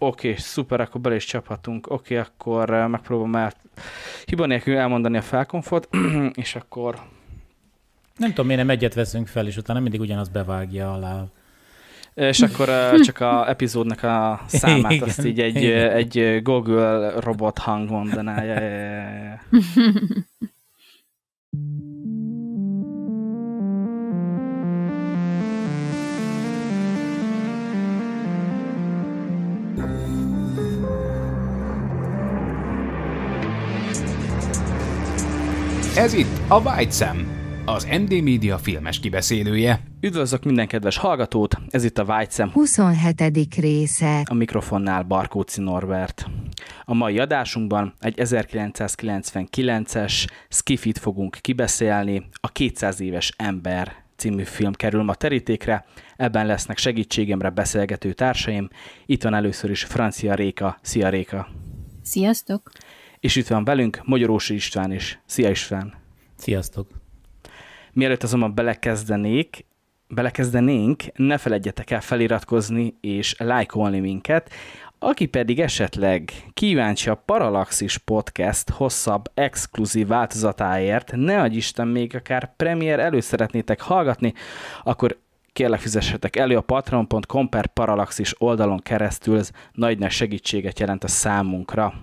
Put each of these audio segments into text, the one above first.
Oké, okay, szuper, akkor bele is csaphatunk. Oké, okay, akkor eh, megpróbálom el hiba nélkül elmondani a felkonfot, és akkor... Nem tudom, miért nem egyet veszünk fel, és utána mindig ugyanaz bevágja alá. Eh, és akkor eh, csak a epizódnak a számát, igen, azt így egy, igen. egy Google robot hang mondaná. Yeah, yeah, yeah. Ez itt a Vájtszem, az MD Media filmes kibeszélője. Üdvözlök minden kedves hallgatót, ez itt a Vájtszem 27. része. A mikrofonnál Barkóci Norbert. A mai adásunkban egy 1999-es skifit fogunk kibeszélni, a 200 éves ember című film kerül ma terítékre, ebben lesznek segítségemre beszélgető társaim. Itt van először is Francia Réka. Szia Réka! Sziasztok! És itt van velünk Magyarósi István is. Szia István! Sziasztok! Mielőtt azonban belekezdenék, belekezdenénk, ne feledjetek el feliratkozni és lájkolni minket, aki pedig esetleg kíváncsi a Paralaxis Podcast hosszabb, exkluzív változatáért, ne adj Isten még akár premier elő szeretnétek hallgatni, akkor kérlek fizessetek elő a patreon.com per paralaxis oldalon keresztül, ez nagy, nagy segítséget jelent a számunkra.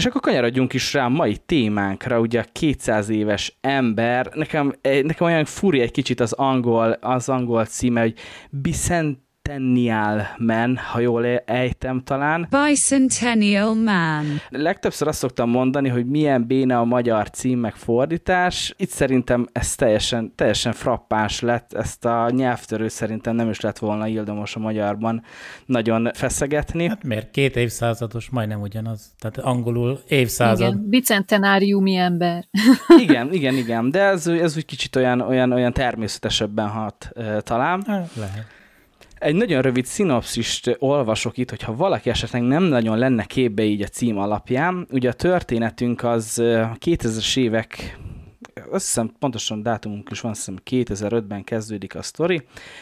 És akkor kanyarodjunk is rá a mai témánkra, ugye a 200 éves ember, nekem, eh, nekem olyan furi egy kicsit az angol, az angol címe, hogy Bicent Bicentennial Man, ha jól ejtem talán. Bicentennial Man. Legtöbbször azt szoktam mondani, hogy milyen béne a magyar cím meg fordítás. Itt szerintem ez teljesen, teljesen frappáns lett, ezt a nyelvtörő szerintem nem is lett volna ildomos a magyarban nagyon feszegetni. Hát miért? Két évszázados, majdnem ugyanaz. Tehát angolul évszázad. Igen, bicentenáriumi ember. igen, igen, igen, de ez, ez úgy kicsit olyan, olyan, olyan természetesebben hat talán. Hát, lehet. Egy nagyon rövid szinopszist olvasok itt, hogyha valaki esetleg nem nagyon lenne képbe így a cím alapján. Ugye a történetünk az 2000-es évek azt hiszem pontosan dátumunk is van, azt hiszem 2005-ben kezdődik a sztori,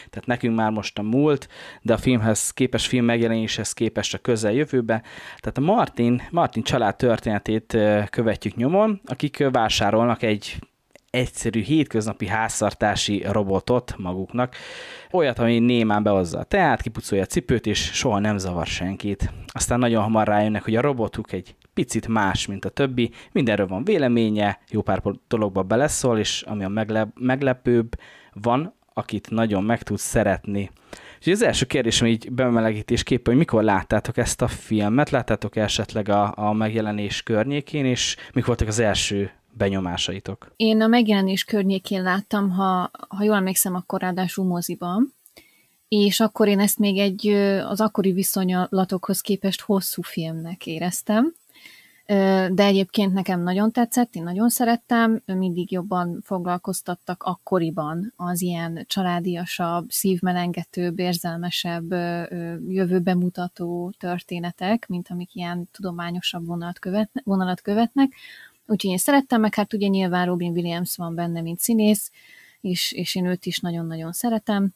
tehát nekünk már most a múlt, de a filmhez képes, film megjelenéshez képest a közeljövőbe. Tehát a Martin, Martin család történetét követjük nyomon, akik vásárolnak egy egyszerű hétköznapi háztartási robotot maguknak, olyat, ami némán behozza a teát, kipucolja a cipőt, és soha nem zavar senkit. Aztán nagyon hamar rájönnek, hogy a robotuk egy picit más, mint a többi, mindenről van véleménye, jó pár dologba beleszól, és ami a meglep- meglepőbb, van, akit nagyon meg tud szeretni. És az első kérdésem így bemelegítésképpen, hogy mikor láttátok ezt a filmet, láttátok esetleg a, a megjelenés környékén, és mik voltak az első benyomásaitok? Én a megjelenés környékén láttam, ha, ha jól emlékszem, akkor ráadásul moziban, és akkor én ezt még egy az akkori viszonylatokhoz képest hosszú filmnek éreztem, de egyébként nekem nagyon tetszett, én nagyon szerettem, mindig jobban foglalkoztattak akkoriban az ilyen családiasabb, szívmelengetőbb, érzelmesebb, jövőbe mutató történetek, mint amik ilyen tudományosabb vonalat, vonalat követnek, Úgyhogy én szerettem, meg hát ugye nyilván Robin Williams van benne, mint színész, és, és én őt is nagyon-nagyon szeretem.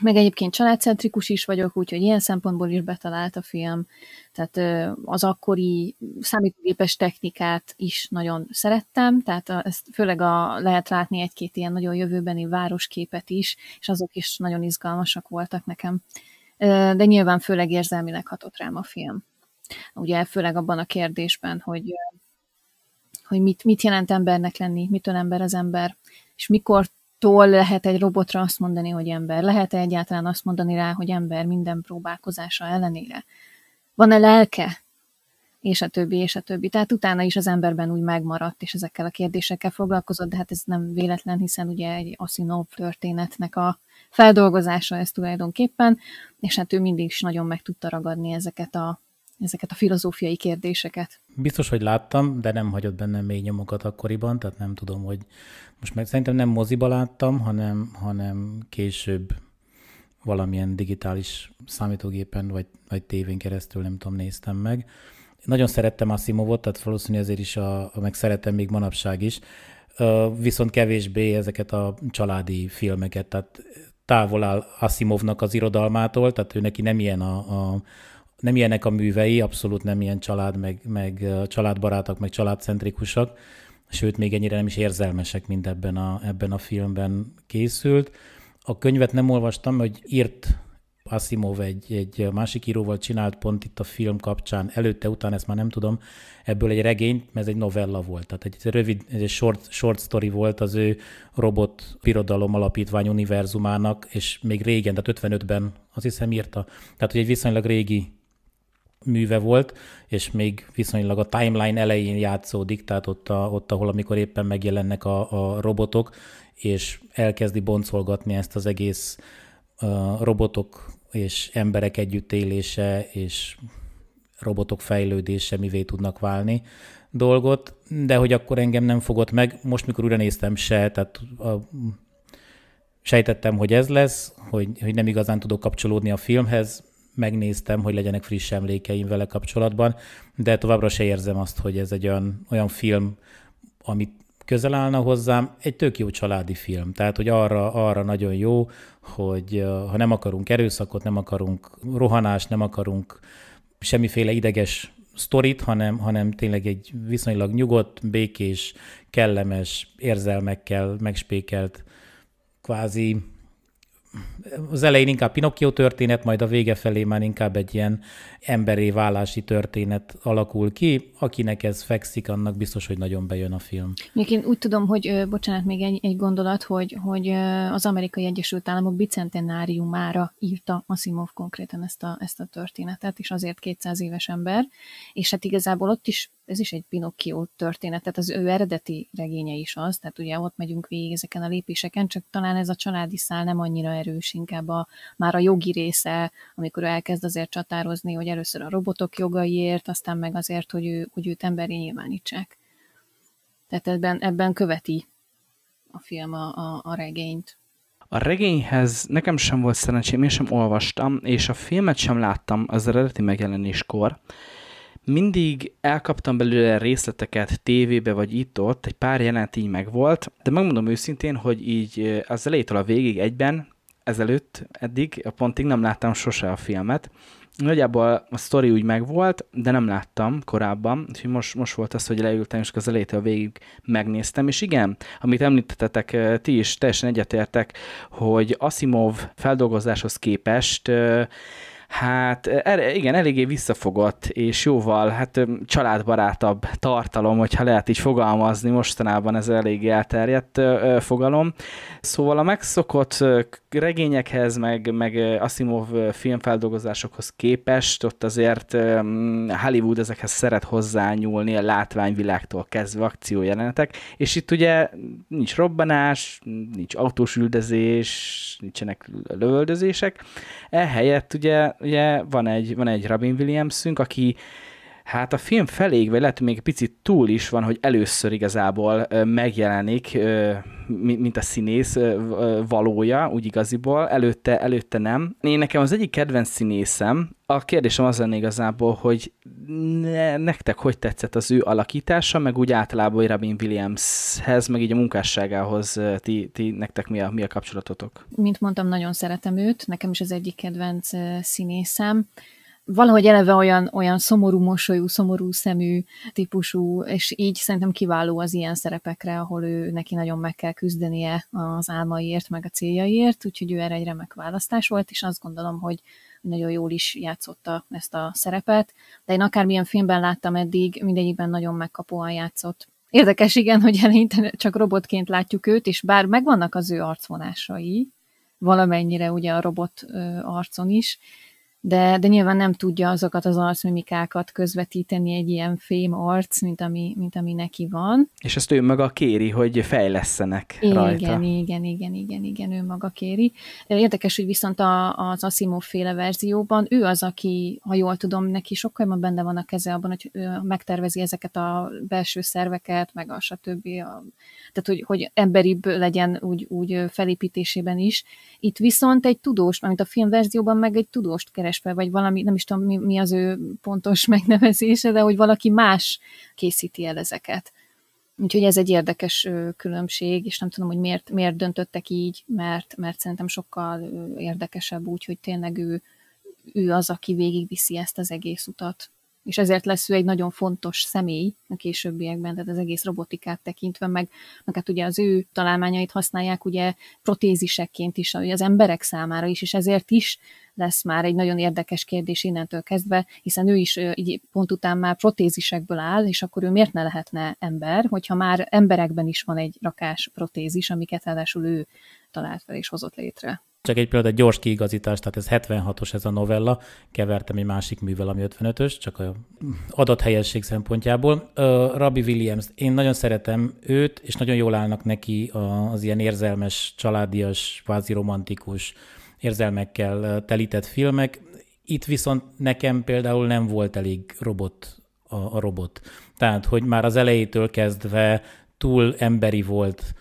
Meg egyébként családcentrikus is vagyok, úgyhogy ilyen szempontból is betalált a film. Tehát az akkori számítógépes technikát is nagyon szerettem, tehát ezt főleg a, lehet látni egy-két ilyen nagyon jövőbeni városképet is, és azok is nagyon izgalmasak voltak nekem. De nyilván főleg érzelmileg hatott rám a film. Ugye főleg abban a kérdésben, hogy hogy mit, mit jelent embernek lenni, mitől ember az ember, és mikor tól lehet egy robotra azt mondani, hogy ember? Lehet-e egyáltalán azt mondani rá, hogy ember minden próbálkozása ellenére? Van-e lelke? És a többi, és a többi. Tehát utána is az emberben úgy megmaradt, és ezekkel a kérdésekkel foglalkozott, de hát ez nem véletlen, hiszen ugye egy Asinov történetnek a feldolgozása ez tulajdonképpen, és hát ő mindig is nagyon meg tudta ragadni ezeket a ezeket a filozófiai kérdéseket. Biztos, hogy láttam, de nem hagyott bennem még nyomokat akkoriban, tehát nem tudom, hogy most meg szerintem nem moziba láttam, hanem, hanem később valamilyen digitális számítógépen vagy, vagy tévén keresztül, nem tudom, néztem meg. Én nagyon szerettem a Simovot, tehát valószínűleg ezért is, a, a, meg szeretem még manapság is, viszont kevésbé ezeket a családi filmeket, tehát távol áll Asimovnak az irodalmától, tehát ő neki nem ilyen a, a nem ilyenek a művei, abszolút nem ilyen család, meg, meg családbarátok, meg családcentrikusak, sőt, még ennyire nem is érzelmesek, mint ebben a, ebben a filmben készült. A könyvet nem olvastam, hogy írt Asimov egy, egy másik íróval csinált pont itt a film kapcsán, előtte, utána, ezt már nem tudom, ebből egy regényt, mert ez egy novella volt, tehát egy rövid, egy short, short story volt az ő robot birodalom alapítvány univerzumának, és még régen, tehát 55-ben azt hiszem írta, tehát hogy egy viszonylag régi műve volt, és még viszonylag a timeline elején játszódik, tehát ott, a, ott ahol amikor éppen megjelennek a, a robotok, és elkezdi boncolgatni ezt az egész uh, robotok és emberek együttélése, és robotok fejlődése mivé tudnak válni dolgot, de hogy akkor engem nem fogott meg, most mikor újra néztem se, tehát a, sejtettem, hogy ez lesz, hogy, hogy nem igazán tudok kapcsolódni a filmhez, megnéztem, hogy legyenek friss emlékeim vele kapcsolatban, de továbbra se érzem azt, hogy ez egy olyan, olyan film, amit közel állna hozzám, egy tök jó családi film. Tehát, hogy arra, arra nagyon jó, hogy ha nem akarunk erőszakot, nem akarunk rohanást, nem akarunk semmiféle ideges sztorit, hanem, hanem tényleg egy viszonylag nyugodt, békés, kellemes, érzelmekkel megspékelt kvázi az elején inkább Pinocchio történet, majd a vége felé már inkább egy ilyen emberé válási történet alakul ki. Akinek ez fekszik, annak biztos, hogy nagyon bejön a film. Még én úgy tudom, hogy, bocsánat, még egy, egy gondolat, hogy, hogy az Amerikai Egyesült Államok bicentenáriumára írta Asimov konkrétan ezt a, ezt a történetet, és azért 200 éves ember, és hát igazából ott is ez is egy Pinocchio történet, tehát az ő eredeti regénye is az, tehát ugye ott megyünk végig ezeken a lépéseken, csak talán ez a családi szál nem annyira erős, inkább a, már a jogi része, amikor ő elkezd azért csatározni, hogy először a robotok jogaiért, aztán meg azért, hogy, ő, hogy őt emberi nyilvánítsák. Tehát ebben, ebben követi a film a, a, a regényt. A regényhez nekem sem volt szerencsém, én sem olvastam, és a filmet sem láttam az eredeti megjelenéskor, mindig elkaptam belőle részleteket tévébe vagy itt-ott, egy pár jelenet így megvolt, de megmondom őszintén, hogy így az elejétől a végig egyben, ezelőtt, eddig, a pontig nem láttam sose a filmet. Nagyjából a sztori úgy megvolt, de nem láttam korábban, úgyhogy most, most volt az, hogy leültem, és az elejétől a végig megnéztem, és igen, amit említettetek ti is, teljesen egyetértek, hogy Asimov feldolgozáshoz képest hát er, igen, eléggé visszafogott, és jóval hát családbarátabb tartalom, hogyha lehet így fogalmazni, mostanában ez eléggé elterjedt fogalom. Szóval a megszokott regényekhez, meg, meg Asimov filmfeldolgozásokhoz képest, ott azért Hollywood ezekhez szeret hozzányúlni a látványvilágtól kezdve akciójelenetek, és itt ugye nincs robbanás, nincs autós üldözés, nincsenek lövöldözések, ehelyett ugye ugye van egy, van egy Robin Williamsünk, aki hát a film feléig, vagy lehet, hogy még picit túl is van, hogy először igazából megjelenik, mint a színész valója, úgy igaziból, előtte, előtte nem. Én nekem az egyik kedvenc színészem, a kérdésem az lenne igazából, hogy ne, nektek hogy tetszett az ő alakítása, meg úgy általában hogy Robin Williamshez, meg így a munkásságához, ti, ti nektek mi a, mi a kapcsolatotok? Mint mondtam, nagyon szeretem őt, nekem is az egyik kedvenc színészem valahogy eleve olyan, olyan szomorú mosolyú, szomorú szemű típusú, és így szerintem kiváló az ilyen szerepekre, ahol ő neki nagyon meg kell küzdenie az álmaiért, meg a céljaiért, úgyhogy ő erre egy remek választás volt, és azt gondolom, hogy nagyon jól is játszotta ezt a szerepet, de én akármilyen filmben láttam eddig, mindegyikben nagyon megkapóan játszott. Érdekes igen, hogy eleinte csak robotként látjuk őt, és bár megvannak az ő arcvonásai, valamennyire ugye a robot arcon is, de, de nyilván nem tudja azokat az arcmimikákat közvetíteni egy ilyen fém arc, mint ami, mint ami neki van. És ezt ő maga kéri, hogy fejlesztenek rajta. Igen, igen, igen, igen, igen ő maga kéri. Érdekes, hogy viszont a, az Asimo féle verzióban ő az, aki, ha jól tudom, neki sokkal jobban benne van a keze abban, hogy ő megtervezi ezeket a belső szerveket, meg a stb. A, tehát, hogy, hogy emberibb legyen úgy, úgy felépítésében is. Itt viszont egy tudós, amit a film verzióban meg egy tudóst keres keresve, vagy valami, nem is tudom mi, mi az ő pontos megnevezése, de hogy valaki más készíti el ezeket. Úgyhogy ez egy érdekes különbség, és nem tudom, hogy miért, miért döntöttek így, mert, mert szerintem sokkal érdekesebb úgy, hogy tényleg ő, ő az, aki végigviszi ezt az egész utat és ezért lesz ő egy nagyon fontos személy a későbbiekben, tehát az egész robotikát tekintve, meg, meg hát ugye az ő találmányait használják ugye protézisekként is, az emberek számára is, és ezért is lesz már egy nagyon érdekes kérdés innentől kezdve, hiszen ő is így pont után már protézisekből áll, és akkor ő miért ne lehetne ember, hogyha már emberekben is van egy rakás protézis, amiket ráadásul ő talált fel és hozott létre. Csak egy példa, egy gyors kiigazítás, tehát ez 76-os ez a novella, kevertem egy másik művel, ami 55-ös, csak a adathelyesség helyesség szempontjából. Uh, Rabbi Williams, én nagyon szeretem őt, és nagyon jól állnak neki az ilyen érzelmes, családias, kvázi romantikus érzelmekkel telített filmek. Itt viszont nekem például nem volt elég robot a, a robot. Tehát, hogy már az elejétől kezdve túl emberi volt,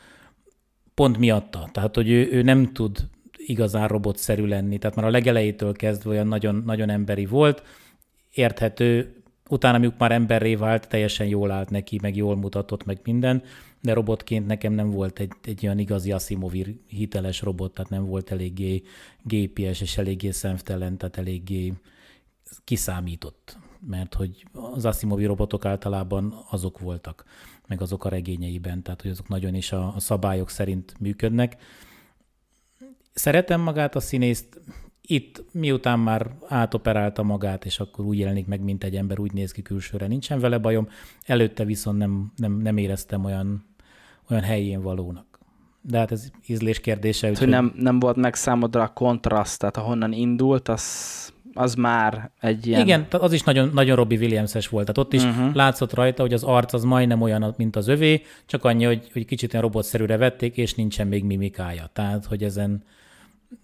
pont miatta. Tehát, hogy ő, ő nem tud igazán robotszerű lenni. Tehát már a legelejétől kezdve olyan nagyon, nagyon emberi volt, érthető, utána miuk már emberré vált, teljesen jól állt neki, meg jól mutatott, meg minden, de robotként nekem nem volt egy, egy olyan igazi Asimovir hiteles robot, tehát nem volt eléggé GPS és eléggé szemtelen, tehát eléggé kiszámított, mert hogy az Asimovi robotok általában azok voltak meg azok a regényeiben, tehát hogy azok nagyon is a, a szabályok szerint működnek. Szeretem magát a színészt, itt miután már átoperálta magát, és akkor úgy jelenik meg, mint egy ember, úgy néz ki külsőre, nincsen vele bajom, előtte viszont nem, nem, nem éreztem olyan, olyan helyén valónak. De hát ez ízlés kérdése. Hát, úgy, hogy nem, nem volt meg számodra a kontraszt, tehát ahonnan indult, az az már egy ilyen... Igen, az is nagyon, nagyon Robbie Williams-es volt. Tehát ott is uh-huh. látszott rajta, hogy az arc az majdnem olyan, mint az övé, csak annyi, hogy, hogy kicsit ilyen robotszerűre vették, és nincsen még mimikája. Tehát, hogy ezen...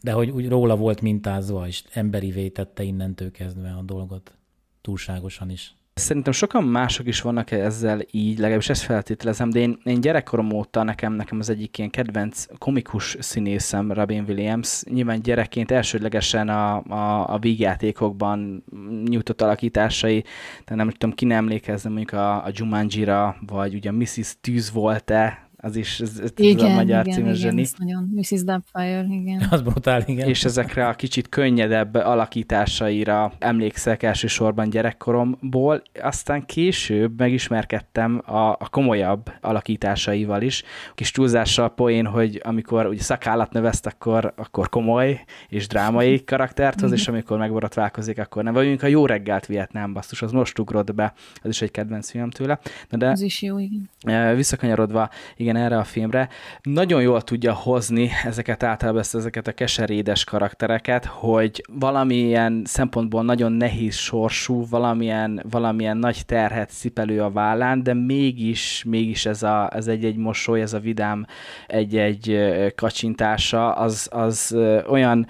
De hogy úgy róla volt mintázva, és emberi vétette innentől kezdve a dolgot túlságosan is. Szerintem sokan mások is vannak ezzel így, legalábbis ezt feltételezem, de én, én gyerekkorom óta nekem, nekem az egyik ilyen kedvenc komikus színészem Robin Williams. Nyilván gyerekként elsődlegesen a, a, a vígjátékokban nyújtott alakításai, de nem tudom, ki nem emlékezne mondjuk a, a Jumanji-ra, vagy ugye a Mrs. Tűz volt-e, az is, ez, ez igen, a magyar igen, cím, igen, ez nagyon, Mrs. Doubtfire, igen. Az brutál, igen. És ezekre a kicsit könnyedebb alakításaira emlékszek elsősorban gyerekkoromból, aztán később megismerkedtem a, a komolyabb alakításaival is. Kis túlzással poén, hogy amikor ugye szakállat növeszt, akkor, akkor komoly és drámai karaktert hoz, és amikor megborotválkozik, akkor nem. Vagy a jó reggelt Vietnám, basszus, az most ugrott be, az is egy kedvenc film tőle. Na de, az is jó, igen. Eh, visszakanyarodva, igen, igen, erre a filmre, nagyon jól tudja hozni ezeket általában ezt, ezeket a keserédes karaktereket, hogy valamilyen szempontból nagyon nehéz sorsú, valamilyen, valamilyen nagy terhet szipelő a vállán, de mégis, mégis ez, a, ez egy-egy mosoly, ez a vidám egy-egy kacsintása, az, az olyan,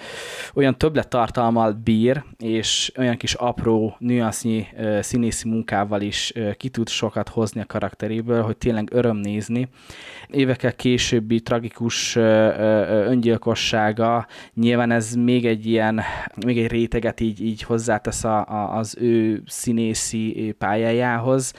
olyan többlet tartalmal bír, és olyan kis apró nüansznyi színészi munkával is ki tud sokat hozni a karakteréből, hogy tényleg öröm nézni, évekkel későbbi tragikus öngyilkossága, nyilván ez még egy ilyen, még egy réteget így, így hozzátesz a, a, az ő színészi pályájához.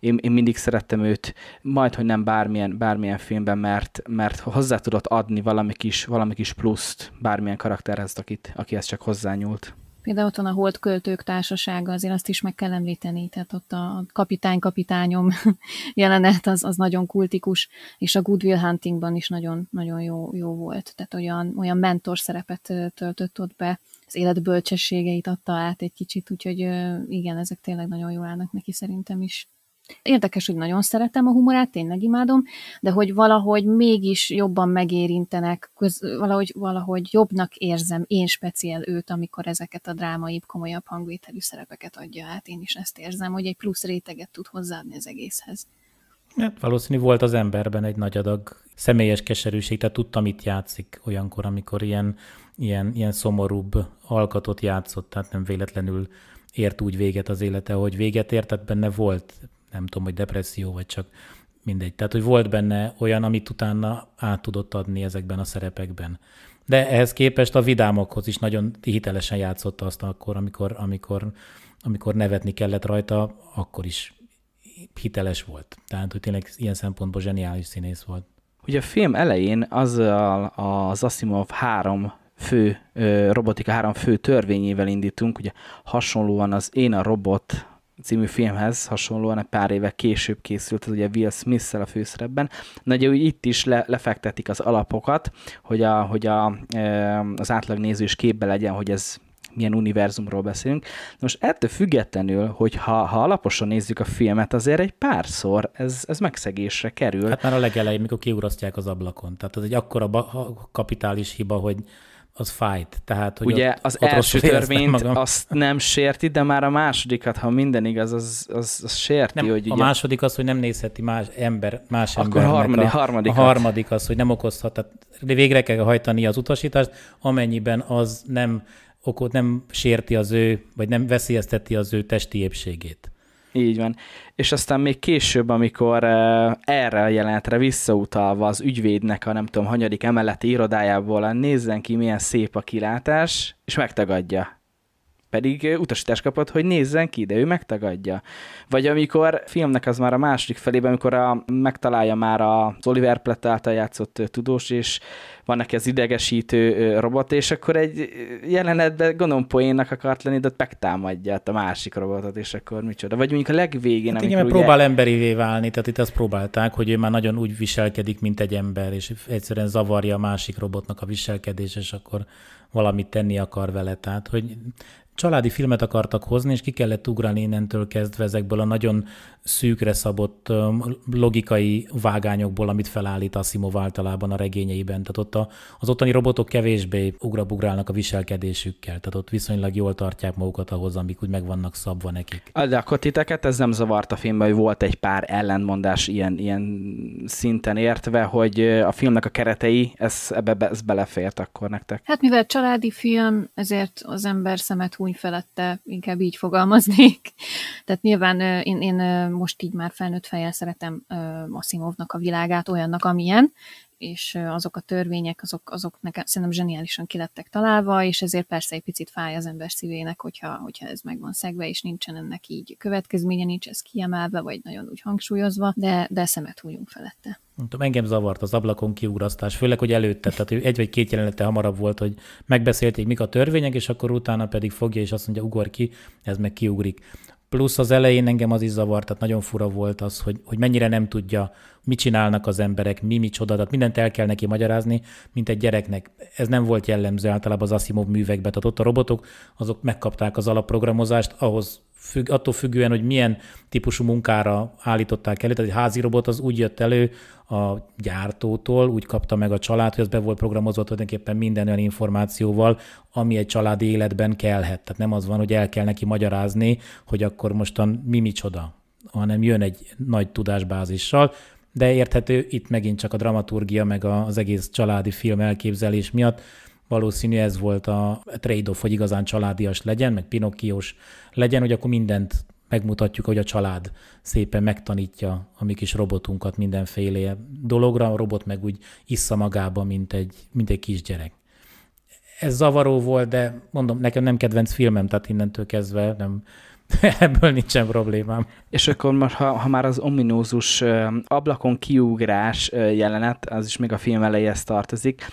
Én, én mindig szerettem őt, majd, hogy nem bármilyen, bármilyen filmben, mert, mert hozzá tudott adni valami kis, valami kis pluszt bármilyen karakterhez, akit, aki ezt csak hozzányúlt. Például ott van a Holt Költők Társasága, azért azt is meg kell említeni, tehát ott a kapitány-kapitányom jelenet az, az nagyon kultikus, és a Goodwill Huntingban is nagyon, nagyon jó, jó volt. Tehát olyan, olyan mentor szerepet töltött ott be, az élet bölcsességeit adta át egy kicsit, úgyhogy igen, ezek tényleg nagyon jól állnak neki szerintem is. Érdekes, hogy nagyon szeretem a humorát, tényleg imádom, de hogy valahogy mégis jobban megérintenek, köz, valahogy, valahogy jobbnak érzem én speciál őt, amikor ezeket a drámaibb, komolyabb hangvételű szerepeket adja át. Én is ezt érzem, hogy egy plusz réteget tud hozzáadni az egészhez. Hát valószínű volt az emberben egy nagy adag személyes keserűség, tehát tudta, mit játszik olyankor, amikor ilyen, ilyen, ilyen szomorúbb alkatot játszott, tehát nem véletlenül ért úgy véget az élete, hogy véget ért, tehát benne volt nem tudom, hogy depresszió, vagy csak mindegy. Tehát, hogy volt benne olyan, amit utána át tudott adni ezekben a szerepekben. De ehhez képest a vidámokhoz is nagyon hitelesen játszotta azt akkor, amikor, amikor, amikor nevetni kellett rajta, akkor is hiteles volt. Tehát, hogy tényleg ilyen szempontból zseniális színész volt. Ugye a film elején azzal az Asimov három fő robotika három fő törvényével indítunk, ugye hasonlóan az Én a robot című filmhez hasonlóan egy pár éve később készült, ez ugye Will Smith-szel a főszerepben. Na ugye úgy itt is le, lefektetik az alapokat, hogy, a, hogy a, az átlag néző is képbe legyen, hogy ez milyen univerzumról beszélünk. Most ettől függetlenül, hogy ha, ha alaposan nézzük a filmet, azért egy párszor ez, ez megszegésre kerül. Hát már a legelején, mikor kiurasztják az ablakon. Tehát ez egy akkora kapitális hiba, hogy az fájt. Tehát, hogy Ugye ott, az ott első törvényt magam. azt nem sérti, de már a másodikat, ha minden igaz, az, az, az sérti. Nem, hogy a ugye... második az, hogy nem nézheti más ember, más Akkor harmadik, a, harmadikat. a harmadik az, hogy nem okozhat, tehát végre kell hajtani az utasítást, amennyiben az nem okot nem sérti az ő, vagy nem veszélyezteti az ő testi épségét. Így van. És aztán még később, amikor eh, erre a jelenetre visszautalva az ügyvédnek a nem tudom, hanyadik emeleti irodájából nézzen ki, milyen szép a kilátás, és megtagadja pedig eh, utasítást kapott, hogy nézzen ki, de ő megtagadja. Vagy amikor filmnek az már a második felében, amikor a, megtalálja már a Oliver Platt által játszott eh, tudós, és van neki az idegesítő robot, és akkor egy jelenetben gondolom poénnak akart lenni, de ott megtámadja a másik robotot, és akkor micsoda. Vagy mondjuk a legvégén, hát igen, ugye... próbál emberivé válni, tehát itt azt próbálták, hogy ő már nagyon úgy viselkedik, mint egy ember, és egyszerűen zavarja a másik robotnak a viselkedés, és akkor valamit tenni akar vele. Tehát, hogy családi filmet akartak hozni, és ki kellett ugrani innentől kezdve ezekből a nagyon szűkre szabott logikai vágányokból, amit felállít Asimov általában a regényeiben. Tehát ott a, az ottani robotok kevésbé ugrabugrálnak a viselkedésükkel, tehát ott viszonylag jól tartják magukat ahhoz, amik úgy meg vannak szabva nekik. De akkor titeket ez nem zavart a filmben, hogy volt egy pár ellentmondás ilyen, ilyen szinten értve, hogy a filmnek a keretei, ez, ebbe ez belefért akkor nektek? Hát mivel családi film, ezért az ember szemet húny felette, inkább így fogalmaznék. Tehát nyilván én, én most így már felnőtt fejjel szeretem Asimovnak a világát, olyannak, amilyen, és azok a törvények, azok, azok nekem szerintem zseniálisan kilettek találva, és ezért persze egy picit fáj az ember szívének, hogyha, hogyha ez meg van szegve, és nincsen ennek így következménye, nincs ez kiemelve, vagy nagyon úgy hangsúlyozva, de, de szemet hújunk felette. Nem tudom, engem zavart az ablakon kiugrasztás, főleg, hogy előtte, tehát egy vagy két jelenete hamarabb volt, hogy megbeszélték, mik a törvények, és akkor utána pedig fogja, és azt mondja, ugor ki, ez meg kiugrik. Plusz az elején engem az is zavart, tehát nagyon fura volt az, hogy, hogy mennyire nem tudja, mit csinálnak az emberek, mi csoda, tehát mindent el kell neki magyarázni, mint egy gyereknek. Ez nem volt jellemző általában az Asimov művekben, tehát ott a robotok, azok megkapták az alapprogramozást, ahhoz függ, attól függően, hogy milyen típusú munkára állították elő. Tehát egy házi robot az úgy jött elő a gyártótól, úgy kapta meg a család, hogy az be volt programozva tulajdonképpen minden olyan információval, ami egy családi életben kellhet. Tehát nem az van, hogy el kell neki magyarázni, hogy akkor mostan mi micsoda, hanem jön egy nagy tudásbázissal, de érthető itt megint csak a dramaturgia, meg az egész családi film elképzelés miatt, valószínű ez volt a trade-off, hogy igazán családias legyen, meg pinokkiós legyen, hogy akkor mindent megmutatjuk, hogy a család szépen megtanítja a mi kis robotunkat mindenféle dologra, a robot meg úgy issza magába, mint egy, mint egy kisgyerek. Ez zavaró volt, de mondom, nekem nem kedvenc filmem, tehát innentől kezdve nem, Ebből nincsen problémám. És akkor most, ha, ha már az ominózus ablakon kiugrás jelenet, az is még a film elejéhez tartozik,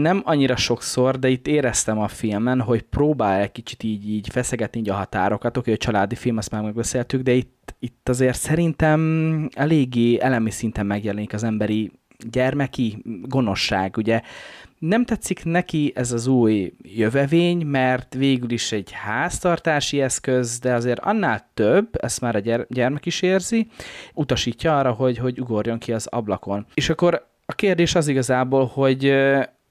nem annyira sokszor, de itt éreztem a filmen, hogy próbál egy kicsit így, így feszegetni így a határokat, oké, hogy családi film, azt már megbeszéltük, de itt, itt azért szerintem eléggé elemi szinten megjelenik az emberi gyermeki gonoszság, ugye nem tetszik neki ez az új jövevény, mert végül is egy háztartási eszköz, de azért annál több, ezt már a gyere- gyermek is érzi, utasítja arra, hogy, hogy ugorjon ki az ablakon. És akkor a kérdés az igazából, hogy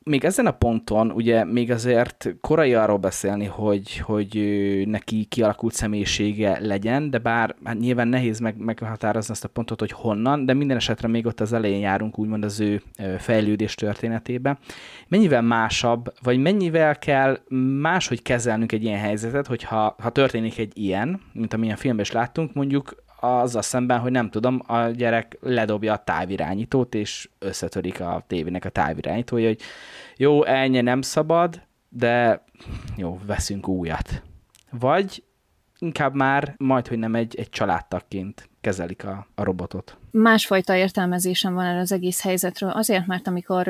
még ezen a ponton ugye még azért korai arról beszélni, hogy, hogy neki kialakult személyisége legyen, de bár hát nyilván nehéz meg, meghatározni azt a pontot, hogy honnan, de minden esetre még ott az elején járunk úgymond az ő fejlődés történetébe. Mennyivel másabb, vagy mennyivel kell máshogy kezelnünk egy ilyen helyzetet, hogyha ha történik egy ilyen, mint amilyen filmben is láttunk, mondjuk azzal szemben, hogy nem tudom, a gyerek ledobja a távirányítót, és összetörik a tévének a távirányítója, hogy jó, ennyi nem szabad, de jó, veszünk újat. Vagy inkább már majd, hogy nem egy, egy családtagként kezelik a, a robotot. Másfajta értelmezésem van erre az egész helyzetről, azért, mert amikor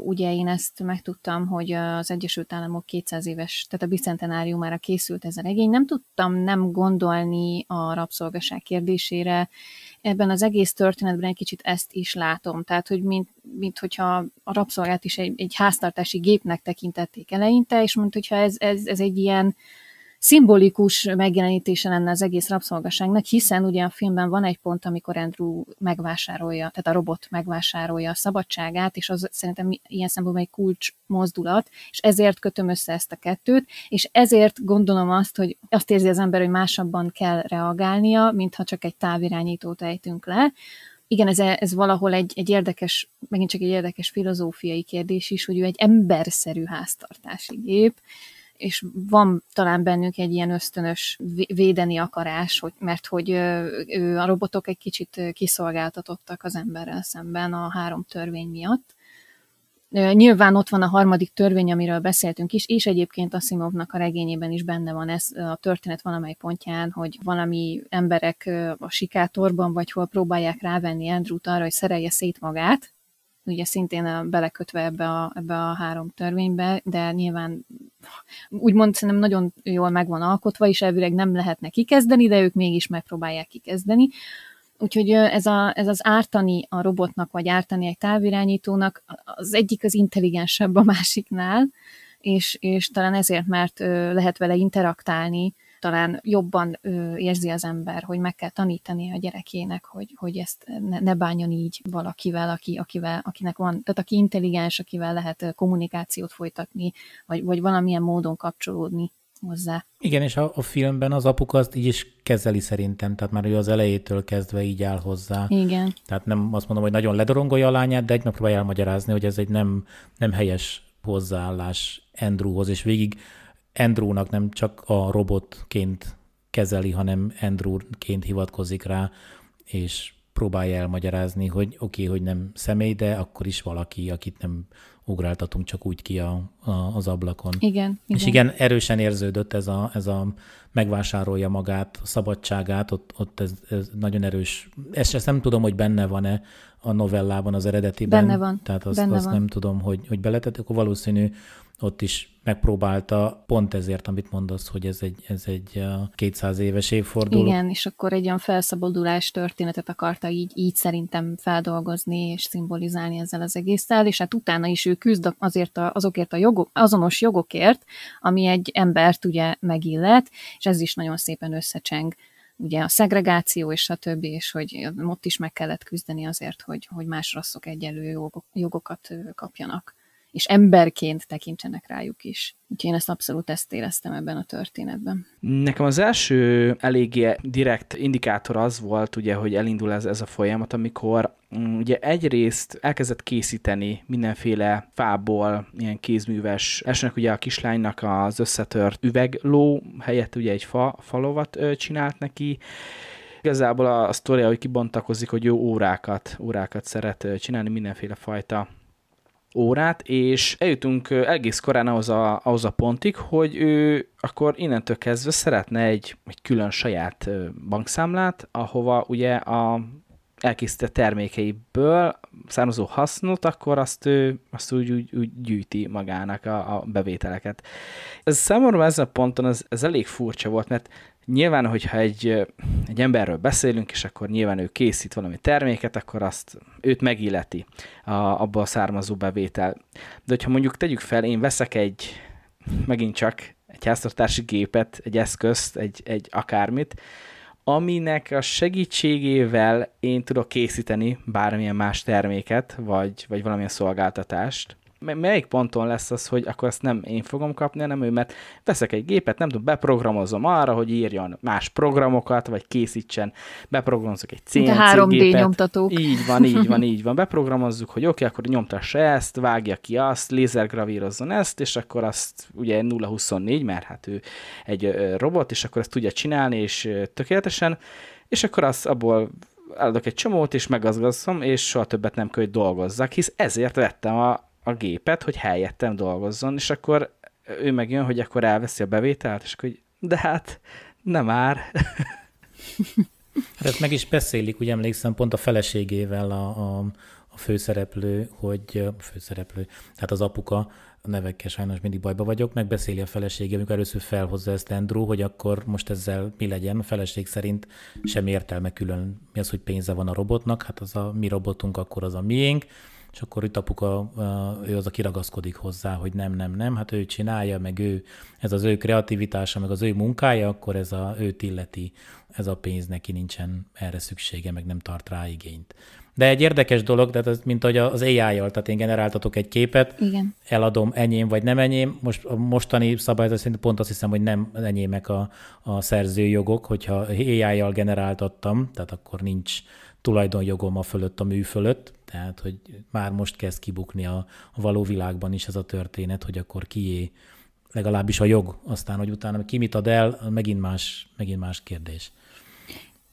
ugye én ezt megtudtam, hogy az Egyesült Államok 200 éves, tehát a bicentenáriumára készült ez a regény, nem tudtam nem gondolni a rabszolgaság kérdésére. Ebben az egész történetben egy kicsit ezt is látom, tehát hogy mint, mint hogyha a rabszolgát is egy, egy háztartási gépnek tekintették eleinte, és mint hogyha ez, ez, ez egy ilyen szimbolikus megjelenítése lenne az egész rabszolgaságnak, hiszen ugye a filmben van egy pont, amikor Andrew megvásárolja, tehát a robot megvásárolja a szabadságát, és az szerintem ilyen szempontból egy kulcs mozdulat, és ezért kötöm össze ezt a kettőt, és ezért gondolom azt, hogy azt érzi az ember, hogy másabban kell reagálnia, mintha csak egy távirányítót ejtünk le, igen, ez, ez valahol egy, egy érdekes, megint csak egy érdekes filozófiai kérdés is, hogy ő egy emberszerű háztartási gép, és van talán bennünk egy ilyen ösztönös védeni akarás, hogy, mert hogy a robotok egy kicsit kiszolgáltatottak az emberrel szemben a három törvény miatt. Nyilván ott van a harmadik törvény, amiről beszéltünk is, és egyébként Asimovnak a regényében is benne van ez a történet valamely pontján, hogy valami emberek a sikátorban, vagy hol próbálják rávenni Andrewt arra, hogy szerelje szét magát, ugye szintén belekötve ebbe a, ebbe a három törvénybe, de nyilván úgymond szerintem nagyon jól meg van alkotva, és elvileg nem lehetne kikezdeni, de ők mégis megpróbálják kikezdeni. Úgyhogy ez, a, ez az ártani a robotnak, vagy ártani egy távirányítónak, az egyik az intelligensebb a másiknál, és, és talán ezért, mert lehet vele interaktálni, talán jobban ö, érzi az ember, hogy meg kell tanítani a gyerekének, hogy, hogy ezt ne, ne bánjon így valakivel, aki, akivel, akinek van, tehát aki intelligens, akivel lehet kommunikációt folytatni, vagy, vagy valamilyen módon kapcsolódni hozzá. Igen, és a, a filmben az apuka azt így is kezeli szerintem, tehát már ő az elejétől kezdve így áll hozzá. Igen. Tehát nem azt mondom, hogy nagyon ledorongolja a lányát, de egy megpróbálja elmagyarázni, hogy ez egy nem, nem helyes hozzáállás Andrewhoz, és végig Andrewnak nem csak a robotként kezeli, hanem Andrewként hivatkozik rá, és próbálja elmagyarázni, hogy oké, okay, hogy nem személy, de akkor is valaki, akit nem ugráltatunk csak úgy ki a, a, az ablakon. Igen, igen. És igen, erősen érződött ez a, ez a megvásárolja magát, a szabadságát, ott, ott ez, ez nagyon erős. Ezt, ezt nem tudom, hogy benne van-e a novellában, az eredetiben. Benne van. Tehát azt, benne azt van. nem tudom, hogy, hogy beletett, akkor valószínű ott is megpróbálta pont ezért, amit mondasz, hogy ez egy, ez egy 200 eh, éves évforduló. Igen, és akkor egy olyan felszabadulás történetet akarta így, így szerintem feldolgozni és szimbolizálni ezzel az egésztel, és hát utána is ő küzd azért a, azokért a jogok, azonos jogokért, ami egy embert ugye megillet, és ez is nagyon szépen összecseng ugye a szegregáció és a többi, és hogy ott is meg kellett küzdeni azért, hogy, hogy más rasszok egyenlő jogokat kapjanak és emberként tekintsenek rájuk is. Úgyhogy én ezt abszolút ezt éreztem ebben a történetben. Nekem az első eléggé direkt indikátor az volt, ugye, hogy elindul ez, ez a folyamat, amikor mm, ugye egyrészt elkezdett készíteni mindenféle fából ilyen kézműves, esnek ugye a kislánynak az összetört üvegló helyett ugye egy fa, falovat csinált neki, igazából a, a sztoria, hogy kibontakozik, hogy jó órákat, órákat szeret csinálni, mindenféle fajta órát, és eljutunk egész korán ahhoz a, ahhoz a pontig, hogy ő akkor innentől kezdve szeretne egy, egy külön saját bankszámlát, ahova ugye a elkészített termékeiből származó hasznot, akkor azt ő azt úgy, úgy, úgy gyűjti magának a, a bevételeket. Ez számomra ezen a ponton ez, ez elég furcsa volt, mert nyilván, hogyha egy, egy emberről beszélünk, és akkor nyilván ő készít valami terméket, akkor azt őt megilleti a, abba a származó bevétel. De hogyha mondjuk tegyük fel, én veszek egy, megint csak egy háztartási gépet, egy eszközt, egy, egy akármit, aminek a segítségével én tudok készíteni bármilyen más terméket, vagy, vagy valamilyen szolgáltatást melyik ponton lesz az, hogy akkor ezt nem én fogom kapni, hanem ő, mert veszek egy gépet, nem tudom, beprogramozom arra, hogy írjon más programokat, vagy készítsen, beprogramozok egy CNC De 3D gépet. nyomtatók. Így van, így van, így van. Beprogramozzuk, hogy oké, okay, akkor nyomtassa ezt, vágja ki azt, lézergravírozzon ezt, és akkor azt ugye 0-24, mert hát ő egy robot, és akkor ezt tudja csinálni, és tökéletesen, és akkor azt abból eladok egy csomót, és megazgazom és soha többet nem kell, hogy dolgozzak, hisz ezért vettem a a gépet, hogy helyettem dolgozzon, és akkor ő megjön, hogy akkor elveszi a bevételt, és akkor, hogy de hát nem már. Hát ezt meg is beszélik, úgy emlékszem, pont a feleségével a, a, a főszereplő, hogy főszereplő, tehát az apuka, a nevekkel sajnos mindig bajba vagyok, megbeszéli a felesége, amikor először felhozza ezt Andrew, hogy akkor most ezzel mi legyen. A feleség szerint sem értelme külön mi az, hogy pénze van a robotnak, hát az a mi robotunk, akkor az a miénk és akkor itt apuka, ő az, aki ragaszkodik hozzá, hogy nem, nem, nem, hát ő csinálja, meg ő, ez az ő kreativitása, meg az ő munkája, akkor ez a őt illeti, ez a pénz neki nincsen erre szüksége, meg nem tart rá igényt. De egy érdekes dolog, tehát ez, mint hogy az AI-jal, tehát én generáltatok egy képet, Igen. eladom enyém vagy nem enyém. Most a mostani szabályozás szerint pont azt hiszem, hogy nem enyémek a, a szerzőjogok, hogyha AI-jal generáltattam, tehát akkor nincs tulajdonjogom a fölött, a mű fölött, tehát hogy már most kezd kibukni a, a való világban is ez a történet, hogy akkor kié legalábbis a jog, aztán, hogy utána ki mit ad el, megint más, megint más kérdés.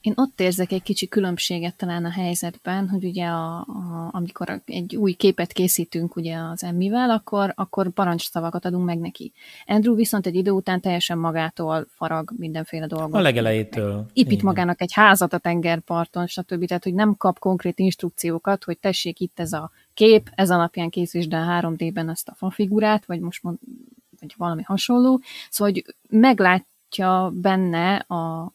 Én ott érzek egy kicsi különbséget talán a helyzetben, hogy ugye a, a, amikor egy új képet készítünk ugye az emmivel, akkor, akkor parancsszavakat adunk meg neki. Andrew viszont egy idő után teljesen magától farag mindenféle dolgot. A legelejétől. Ipít Igen. magának egy házat a tengerparton, stb. Tehát, hogy nem kap konkrét instrukciókat, hogy tessék itt ez a kép, ez alapján készítsd el 3D-ben ezt a fafigurát, vagy most mond, vagy valami hasonló. Szóval, hogy meglátja benne a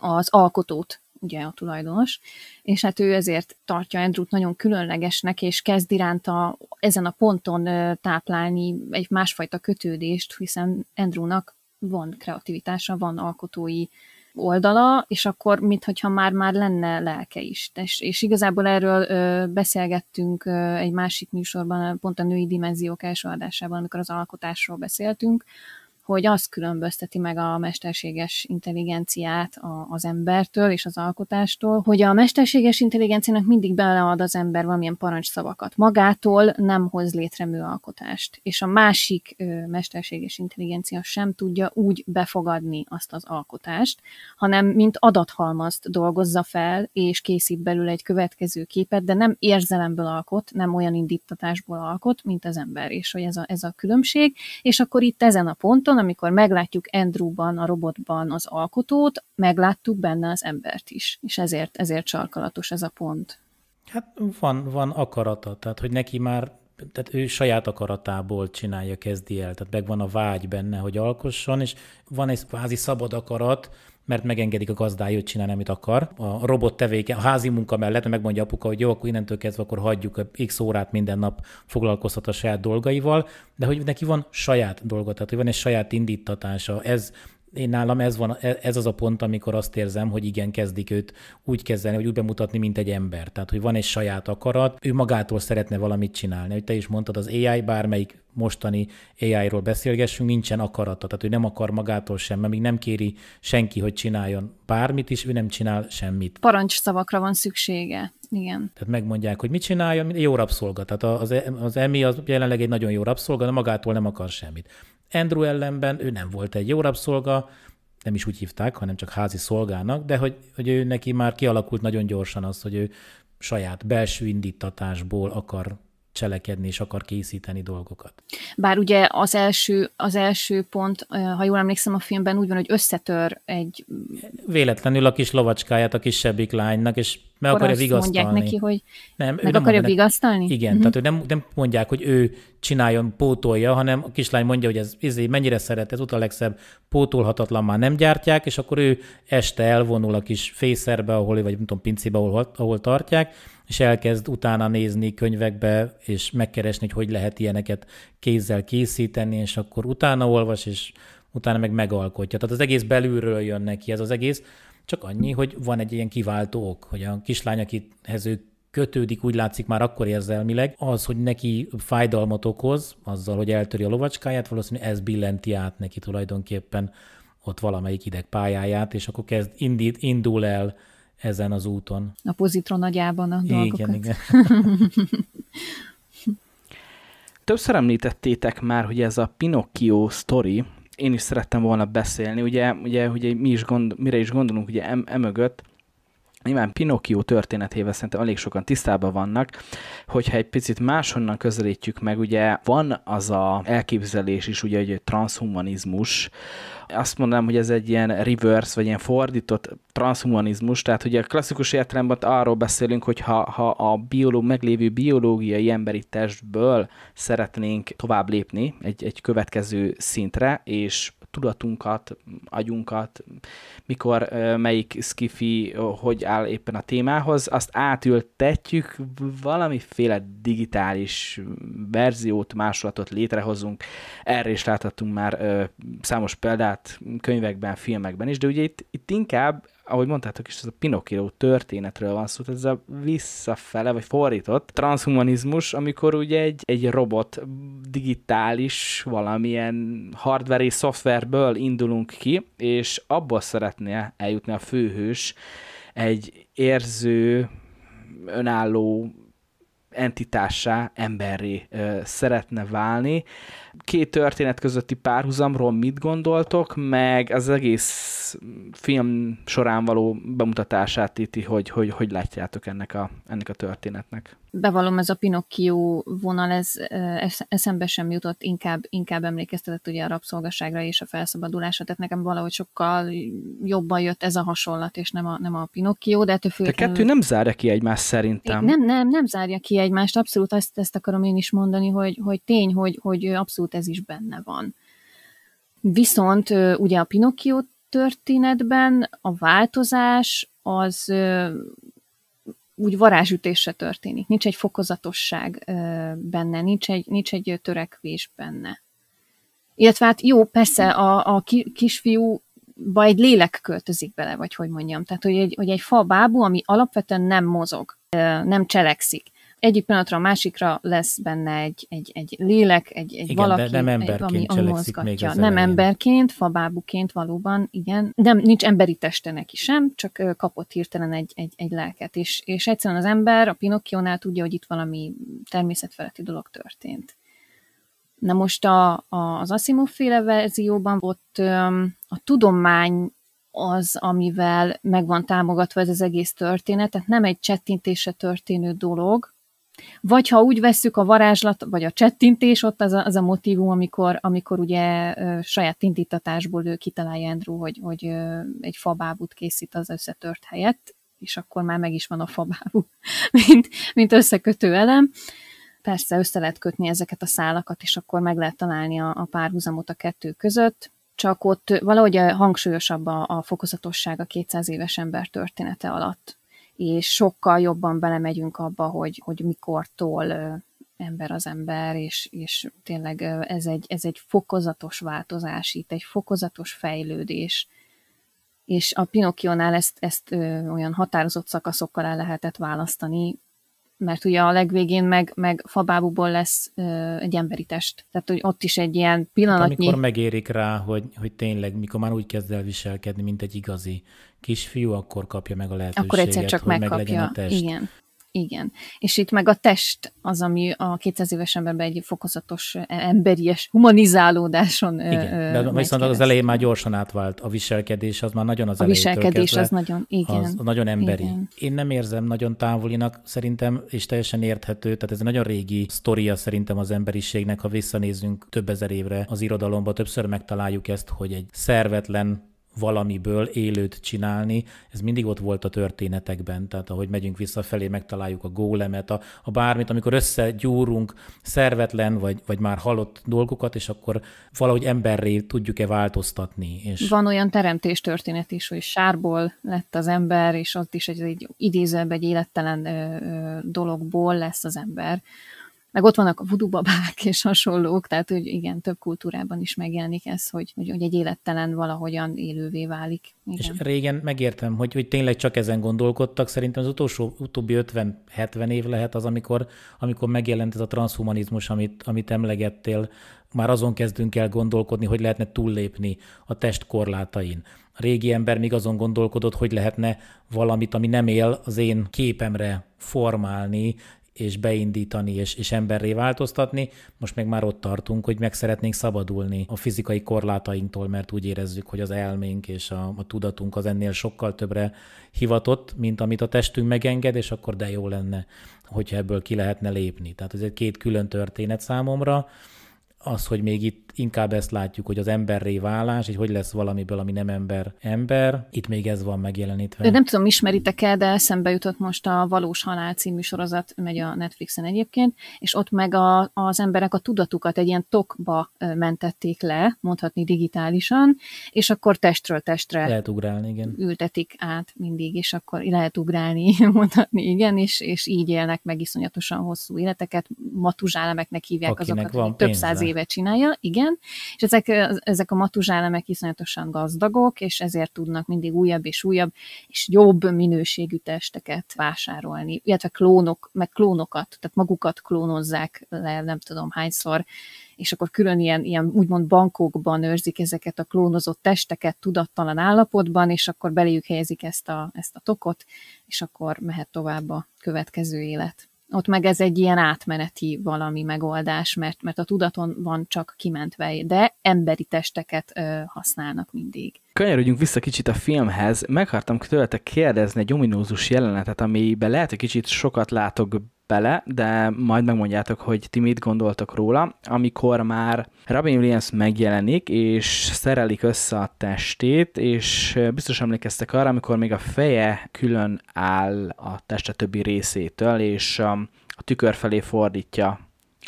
az alkotót, ugye a tulajdonos, és hát ő ezért tartja Andrewt nagyon különlegesnek, és kezd iránta ezen a ponton táplálni egy másfajta kötődést, hiszen Andrewnak van kreativitása, van alkotói oldala, és akkor mintha már-már lenne lelke is. És, és igazából erről ö, beszélgettünk ö, egy másik műsorban, pont a női dimenziók első adásában, amikor az alkotásról beszéltünk, hogy az különbözteti meg a mesterséges intelligenciát a, az embertől és az alkotástól, hogy a mesterséges intelligenciának mindig belead az ember valamilyen parancsszavakat. Magától nem hoz létre műalkotást, és a másik ö, mesterséges intelligencia sem tudja úgy befogadni azt az alkotást, hanem mint adathalmazt dolgozza fel, és készít belőle egy következő képet, de nem érzelemből alkot, nem olyan indítatásból alkot, mint az ember, és hogy ez a, ez a különbség, és akkor itt ezen a ponton van, amikor meglátjuk Andrewban, a robotban az alkotót, megláttuk benne az embert is, és ezért, ezért sarkalatos ez a pont. Hát van, van akarata, tehát hogy neki már tehát ő saját akaratából csinálja, kezdi el, tehát megvan a vágy benne, hogy alkosson, és van egy kvázi szabad akarat, mert megengedik a gazdája, hogy csinálni, amit akar. A robot tevéke, a házi munka mellett megmondja apuka, hogy jó, akkor innentől kezdve akkor hagyjuk a x órát minden nap foglalkozhat a saját dolgaival, de hogy neki van saját dolga, tehát hogy van egy saját indítatása. Ez én nálam ez, van, e, ez az a pont, amikor azt érzem, hogy igen, kezdik őt úgy kezdeni, hogy úgy bemutatni, mint egy ember. Tehát, hogy van egy saját akarat, ő magától szeretne valamit csinálni. Hogy te is mondtad, az AI bármelyik mostani AI-ról beszélgessünk, nincsen akarata, tehát ő nem akar magától sem, mert még nem kéri senki, hogy csináljon bármit is, ő nem csinál semmit. Parancsszavakra van szüksége. Igen. Tehát megmondják, hogy mit csináljon, jó rabszolga. Tehát az, e- az EMI az jelenleg egy nagyon jó rabszolga, de magától nem akar semmit. Andrew ellenben ő nem volt egy jó rabszolga, nem is úgy hívták, hanem csak házi szolgának, de hogy, hogy ő neki már kialakult nagyon gyorsan az, hogy ő saját belső indítatásból akar cselekedni és akar készíteni dolgokat. Bár ugye az első, az első pont, ha jól emlékszem a filmben, úgy van, hogy összetör egy... Véletlenül a kis lovacskáját a kisebbik lánynak, és meg akarja vigasztalni. mondják neki, hogy nem, meg nem akarja mondja, vigasztalni? Igen, uh-huh. tehát ő nem, nem mondják, hogy ő csináljon, pótolja, hanem a kislány mondja, hogy ez, ez izé, mennyire szeret, ez a legszebb, pótolhatatlan már nem gyártják, és akkor ő este elvonul a kis fészerbe, ahol, vagy nem tudom, pincébe, ahol, ahol tartják, és elkezd utána nézni könyvekbe, és megkeresni, hogy hogy lehet ilyeneket kézzel készíteni, és akkor utána olvas, és utána meg megalkotja. Tehát az egész belülről jön neki ez az egész, csak annyi, hogy van egy ilyen kiváltó ok, hogy a kislány, akihez ő kötődik, úgy látszik már akkor érzelmileg, az, hogy neki fájdalmat okoz, azzal, hogy eltöri a lovacskáját, valószínűleg ez billenti át neki tulajdonképpen ott valamelyik ideg pályáját, és akkor kezd, indít, indul el ezen az úton. A pozitron agyában a igen, dolgokat. Igen, igen. Többször említettétek már, hogy ez a Pinocchio sztori, én is szerettem volna beszélni, ugye, ugye, ugye mi is gond, mire is gondolunk, ugye emögött, nyilván Pinocchio történetével szerintem elég sokan tisztában vannak, hogyha egy picit máshonnan közelítjük meg, ugye van az a elképzelés is, ugye, hogy transhumanizmus, azt mondanám, hogy ez egy ilyen reverse, vagy ilyen fordított transhumanizmus, tehát ugye a klasszikus értelemben arról beszélünk, hogy ha, ha a biológ, meglévő biológiai emberi testből szeretnénk tovább lépni egy, egy következő szintre, és tudatunkat, agyunkat, mikor melyik skifi hogy áll éppen a témához, azt átültetjük, valamiféle digitális verziót, másolatot létrehozunk. Erre is láthatunk már számos példát könyvekben, filmekben is, de ugye itt, itt inkább ahogy mondtátok is, ez a Pinocchio történetről van szó, ez a visszafele, vagy fordított transhumanizmus, amikor ugye egy, egy robot digitális valamilyen hardware és szoftverből indulunk ki, és abból szeretné eljutni a főhős egy érző, önálló entitássá, emberré szeretne válni. Két történet közötti párhuzamról mit gondoltok, meg az egész film során való bemutatását itt, hogy, hogy, hogy látjátok ennek a, ennek a történetnek? Bevallom, ez a Pinocchio vonal, ez eszembe sem jutott, inkább, inkább emlékeztetett ugye a rabszolgaságra és a felszabadulásra, tehát nekem valahogy sokkal jobban jött ez a hasonlat, és nem a, nem a Pinocchio, de ettől főleg... De kettő nem zárja ki egymást szerintem. Nem, nem, nem zárja ki egymást, abszolút ezt, ezt akarom én is mondani, hogy, hogy tény, hogy, hogy abszolút ez is benne van. Viszont ugye a Pinocchio történetben a változás az úgy varázsütésre történik, nincs egy fokozatosság benne, nincs egy, nincs egy törekvés benne. Illetve hát jó, persze a, a kisfiú ba egy lélek költözik bele, vagy hogy mondjam. Tehát, hogy egy, hogy egy fa bábú, ami alapvetően nem mozog, nem cselekszik egyik pillanatra a másikra lesz benne egy, egy, egy lélek, egy, egy igen, valaki, nem emberként egy, ami, ami mozgatja. nem elején. emberként, fabábuként valóban, igen. Nem, nincs emberi teste neki sem, csak kapott hirtelen egy, egy, egy lelket. És, és egyszerűen az ember a Pinokkiónál tudja, hogy itt valami természetfeletti dolog történt. Na most a, a, az Asimov féle verzióban ott öm, a tudomány az, amivel meg van támogatva ez az egész történet, tehát nem egy csettintése történő dolog, vagy ha úgy vesszük a varázslat, vagy a csettintés, ott az a, az a motivum, amikor, amikor ugye ö, saját tintítatásból ő kitalálja Andrew, hogy, hogy ö, egy fabábút készít az összetört helyett, és akkor már meg is van a fabábú, mint, mint összekötő elem. Persze össze lehet kötni ezeket a szálakat, és akkor meg lehet találni a, a párhuzamot a kettő között, csak ott valahogy hangsúlyosabb a, a fokozatosság a 200 éves ember története alatt és sokkal jobban belemegyünk abba, hogy, hogy mikortól ember az ember, és, és tényleg ez egy, ez egy fokozatos változás itt, egy fokozatos fejlődés. És a Pinokionál ezt, ezt ö, olyan határozott szakaszokkal el lehetett választani, mert ugye a legvégén meg, meg fabábuból lesz ö, egy emberi test. Tehát, hogy ott is egy ilyen hát, pillanatnyi... Hát amikor megérik rá, hogy, hogy tényleg, mikor már úgy kezd el viselkedni, mint egy igazi kisfiú, akkor kapja meg a lehetőséget, akkor egyszer csak hogy megkapja. a test. Igen. Igen. És itt meg a test az, ami a 200 éves emberben egy fokozatos, emberies humanizálódáson Igen, de viszont keresztül. az elején már gyorsan átvált. A viselkedés az már nagyon az a viselkedés kezdve, az nagyon, igen. Az nagyon emberi. Igen. Én nem érzem nagyon távolinak szerintem, és teljesen érthető, tehát ez egy nagyon régi sztoria szerintem az emberiségnek, ha visszanézünk több ezer évre az irodalomba, többször megtaláljuk ezt, hogy egy szervetlen valamiből élőt csinálni, ez mindig ott volt a történetekben, tehát ahogy megyünk visszafelé, megtaláljuk a gólemet, a, a bármit, amikor összegyúrunk szervetlen vagy, vagy már halott dolgokat, és akkor valahogy emberré tudjuk-e változtatni. És... Van olyan teremtés történet is, hogy sárból lett az ember, és ott is egy, egy idézőbb, egy élettelen ö, ö, dologból lesz az ember meg ott vannak a vudubabák és hasonlók, tehát hogy igen, több kultúrában is megjelenik ez, hogy, hogy, hogy egy élettelen valahogyan élővé válik. Igen. És régen megértem, hogy, hogy tényleg csak ezen gondolkodtak, szerintem az utolsó, utóbbi 50-70 év lehet az, amikor, amikor megjelent ez a transhumanizmus, amit, amit emlegettél, már azon kezdünk el gondolkodni, hogy lehetne túllépni a test korlátain. A régi ember még azon gondolkodott, hogy lehetne valamit, ami nem él, az én képemre formálni, és beindítani, és, és emberré változtatni. Most meg már ott tartunk, hogy meg szeretnénk szabadulni a fizikai korlátainktól, mert úgy érezzük, hogy az elménk és a, a tudatunk az ennél sokkal többre hivatott, mint amit a testünk megenged, és akkor de jó lenne, hogyha ebből ki lehetne lépni. Tehát ez egy két külön történet számomra. Az, hogy még itt inkább ezt látjuk, hogy az emberré válás, így hogy lesz valamiből, ami nem ember, ember. Itt még ez van megjelenítve. De nem tudom, ismeritek-e, de eszembe jutott most a Valós Halál című sorozat, megy a Netflixen egyébként, és ott meg a, az emberek a tudatukat egy ilyen tokba mentették le, mondhatni digitálisan, és akkor testről testre lehet ugrálni, igen. ültetik át mindig, és akkor lehet ugrálni, mondhatni, igen, és, és így élnek meg iszonyatosan hosszú életeket, matuzsálemeknek hívják Akinek azokat, van akik több száz éve csinálja, igen, helyen, és ezek, ezek a matuzsálemek iszonyatosan gazdagok, és ezért tudnak mindig újabb és újabb, és jobb minőségű testeket vásárolni, illetve klónok, meg klónokat, tehát magukat klónozzák le, nem tudom hányszor, és akkor külön ilyen, ilyen úgymond bankokban őrzik ezeket a klónozott testeket tudattalan állapotban, és akkor beléjük helyezik ezt a, ezt a tokot, és akkor mehet tovább a következő élet ott meg ez egy ilyen átmeneti valami megoldás, mert, mert a tudaton van csak kimentve, de emberi testeket ö, használnak mindig. Kanyarodjunk vissza kicsit a filmhez. Meghartam tőletek kérdezni egy ominózus jelenetet, amiben lehet, hogy kicsit sokat látok bele, de majd megmondjátok, hogy ti mit gondoltok róla, amikor már Robin Williams megjelenik, és szerelik össze a testét, és biztos emlékeztek arra, amikor még a feje külön áll a teste többi részétől, és a tükör felé fordítja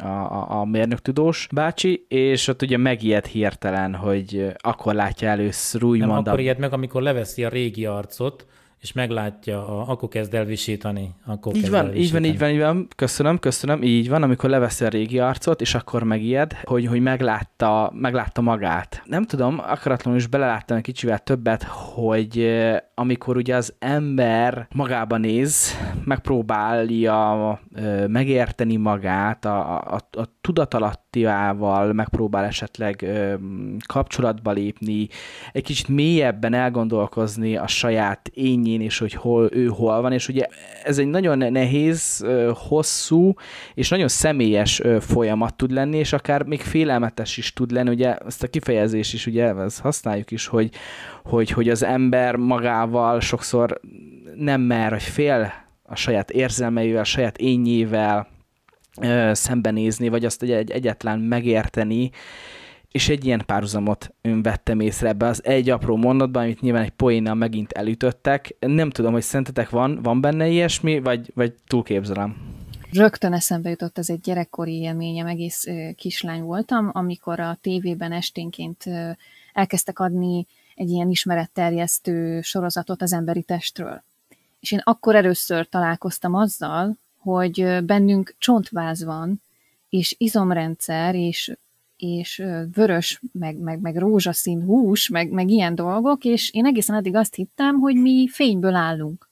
a, a, a tudós bácsi, és ott ugye megijed hirtelen, hogy akkor látja először úgymond. Nem, mondom. akkor ijed meg, amikor leveszi a régi arcot, és meglátja, a, akkor kezd elvisítani. Akkor így, kezd van, így van, így van, így van, köszönöm, köszönöm, így van, amikor leveszi a régi arcot, és akkor megijed, hogy, hogy meglátta, meglátta magát. Nem tudom, akaratlanul is beleláttam egy kicsivel többet, hogy amikor ugye az ember magába néz, megpróbálja ö, megérteni magát, a, a, a tudatalattiával megpróbál esetleg ö, kapcsolatba lépni, egy kicsit mélyebben elgondolkozni a saját ényén, és hogy hol ő hol van, és ugye ez egy nagyon nehéz, ö, hosszú, és nagyon személyes ö, folyamat tud lenni, és akár még félelmetes is tud lenni, ugye ezt a kifejezés is, ugye ezt használjuk is, hogy, hogy, hogy az ember magával magával, sokszor nem mer, hogy fél a saját érzelmeivel, a saját ényével ö, szembenézni, vagy azt egy, egy egyetlen megérteni, és egy ilyen párhuzamot vettem észre ebbe az egy apró mondatban, amit nyilván egy poénnal megint elütöttek. Nem tudom, hogy szentetek van, van benne ilyesmi, vagy, vagy túlképzelem? Rögtön eszembe jutott, ez egy gyerekkori élményem, egész kislány voltam, amikor a tévében esténként elkezdtek adni egy ilyen ismeretterjesztő sorozatot az emberi testről. És én akkor először találkoztam azzal, hogy bennünk csontváz van, és izomrendszer, és, és vörös, meg, meg, meg rózsaszín hús, meg, meg ilyen dolgok, és én egészen addig azt hittem, hogy mi fényből állunk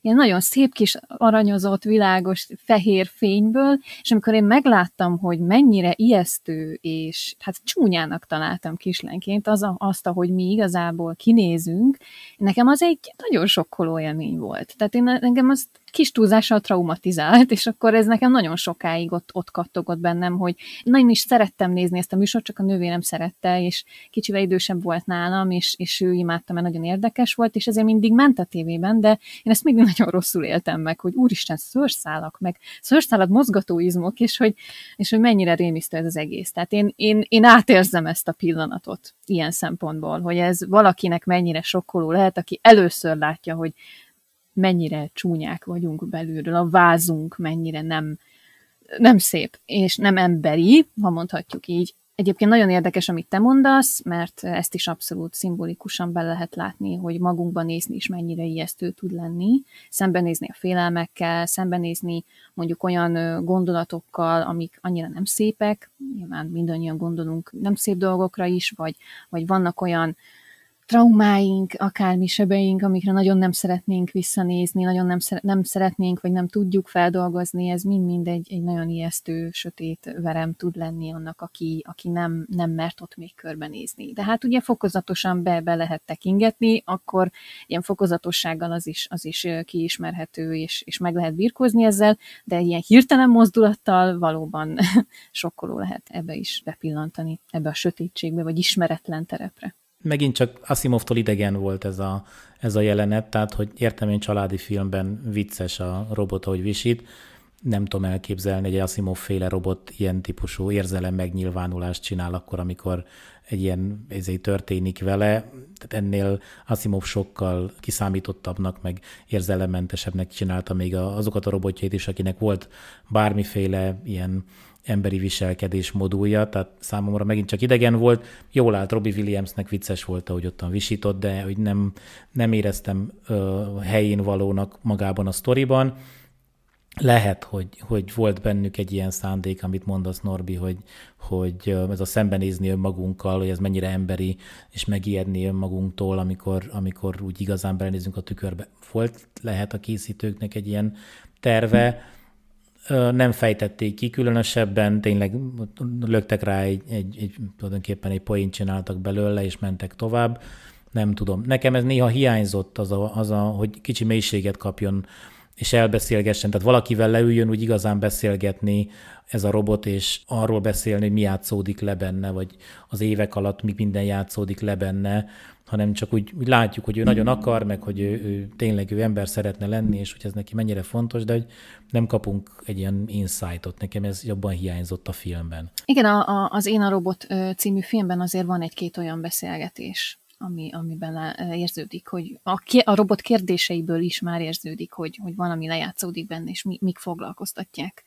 ilyen nagyon szép kis aranyozott, világos, fehér fényből, és amikor én megláttam, hogy mennyire ijesztő, és hát csúnyának találtam kislenként, az, azt, ahogy mi igazából kinézünk, nekem az egy nagyon sokkoló élmény volt. Tehát én engem azt kis túlzással traumatizált, és akkor ez nekem nagyon sokáig ott, ott kattogott bennem, hogy nagyon is szerettem nézni ezt a műsort, csak a nővérem szerette, és kicsivel idősebb volt nálam, és, és ő imádta, mert nagyon érdekes volt, és ezért mindig ment a tévében, de én ezt mindig nagyon rosszul éltem meg, hogy úristen, szőrszálak, meg szőrszálad mozgatóizmok, és hogy, és hogy mennyire rémisztő ez az egész. Tehát én, én, én átérzem ezt a pillanatot ilyen szempontból, hogy ez valakinek mennyire sokkoló lehet, aki először látja, hogy mennyire csúnyák vagyunk belülről, a vázunk mennyire nem, nem szép, és nem emberi, ha mondhatjuk így. Egyébként nagyon érdekes, amit te mondasz, mert ezt is abszolút szimbolikusan be lehet látni, hogy magunkban nézni is mennyire ijesztő tud lenni, szembenézni a félelmekkel, szembenézni mondjuk olyan gondolatokkal, amik annyira nem szépek, nyilván mindannyian gondolunk nem szép dolgokra is, vagy, vagy vannak olyan traumáink, akármi sebeink, amikre nagyon nem szeretnénk visszanézni, nagyon nem, szere- nem szeretnénk, vagy nem tudjuk feldolgozni, ez mind-mind egy, egy nagyon ijesztő, sötét verem tud lenni annak, aki, aki nem, nem mert ott még körbenézni. De hát ugye fokozatosan be, be lehet tekingetni, akkor ilyen fokozatossággal az is, az is kiismerhető, és, és meg lehet birkózni ezzel, de ilyen hirtelen mozdulattal valóban sokkoló lehet ebbe is bepillantani, ebbe a sötétségbe, vagy ismeretlen terepre megint csak Asimovtól idegen volt ez a, ez a jelenet, tehát hogy értem én családi filmben vicces a robot, hogy visít, nem tudom elképzelni, hogy egy Asimov féle robot ilyen típusú érzelem megnyilvánulást csinál akkor, amikor egy ilyen ezért történik vele. Tehát ennél Asimov sokkal kiszámítottabbnak, meg érzelemmentesebbnek csinálta még azokat a robotjait is, akinek volt bármiféle ilyen emberi viselkedés modulja, tehát számomra megint csak idegen volt. Jól állt Robbie Williamsnek, vicces volt, ahogy ottan visított, de hogy nem, nem éreztem ö, helyén valónak magában a sztoriban. Lehet, hogy, hogy volt bennük egy ilyen szándék, amit mondasz, Norbi, hogy, hogy ez a szembenézni önmagunkkal, hogy ez mennyire emberi, és megijedni önmagunktól, amikor, amikor úgy igazán belenézünk a tükörbe. Volt lehet a készítőknek egy ilyen terve, nem fejtették ki különösebben, tényleg löktek rá egy, egy, egy tulajdonképpen egy poént csináltak belőle, és mentek tovább. Nem tudom. Nekem ez néha hiányzott az a, az a hogy kicsi mélységet kapjon, és elbeszélgessen. Tehát valakivel leüljön úgy igazán beszélgetni ez a robot, és arról beszélni, hogy mi játszódik le benne, vagy az évek alatt mi minden játszódik le benne, hanem csak úgy, úgy látjuk, hogy ő nagyon mm. akar, meg hogy ő, ő tényleg ő ember szeretne lenni, és hogy ez neki mennyire fontos, de hogy nem kapunk egy ilyen insightot. Nekem ez jobban hiányzott a filmben. Igen, a, a, az Én a Robot című filmben azért van egy-két olyan beszélgetés, ami, amiben érződik, hogy a, a robot kérdéseiből is már érződik, hogy, hogy valami lejátszódik benne, és mi, mik foglalkoztatják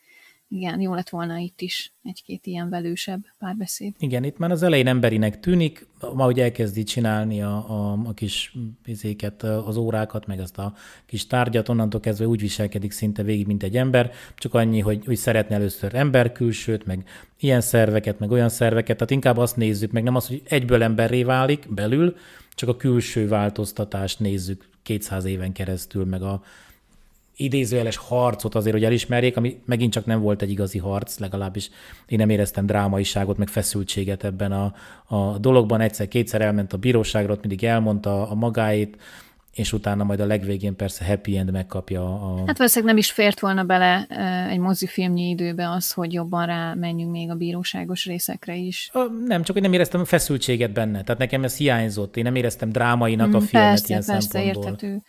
igen, jó lett volna itt is egy-két ilyen velősebb párbeszéd. Igen, itt már az elején emberinek tűnik, ma ugye elkezdi csinálni a, a, a kis vizéket, az órákat, meg azt a kis tárgyat, onnantól kezdve úgy viselkedik szinte végig, mint egy ember, csak annyi, hogy, hogy szeretne először ember külsőt, meg ilyen szerveket, meg olyan szerveket, tehát inkább azt nézzük, meg nem az, hogy egyből emberré válik belül, csak a külső változtatást nézzük 200 éven keresztül, meg a, idézőjeles harcot azért, hogy elismerjék, ami megint csak nem volt egy igazi harc, legalábbis én nem éreztem drámaiságot, meg feszültséget ebben a, a dologban. Egyszer-kétszer elment a bíróságra, ott mindig elmondta a magáit, és utána majd a legvégén persze happy end megkapja a... Hát valószínűleg nem is fért volna bele egy mozifilmnyi időbe az, hogy jobban rá menjünk még a bíróságos részekre is. Nem, csak hogy nem éreztem feszültséget benne, tehát nekem ez hiányzott, én nem éreztem drámainak mm, a filmet persze, ilyen persze, szempontból. Értető.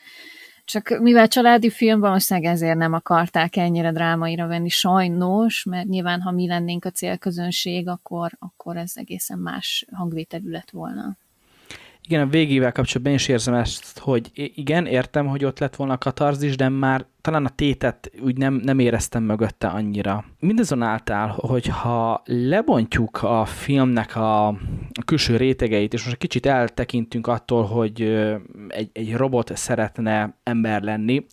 Csak mivel családi film, valószínűleg ezért nem akarták ennyire drámaira venni, sajnos, mert nyilván, ha mi lennénk a célközönség, akkor, akkor ez egészen más hangvételű lett volna igen, a végével kapcsolatban én is érzem ezt, hogy igen, értem, hogy ott lett volna a katarzis, de már talán a tétet úgy nem, nem éreztem mögötte annyira. Mindazonáltal, hogyha lebontjuk a filmnek a, a külső rétegeit, és most egy kicsit eltekintünk attól, hogy egy, egy robot szeretne ember lenni,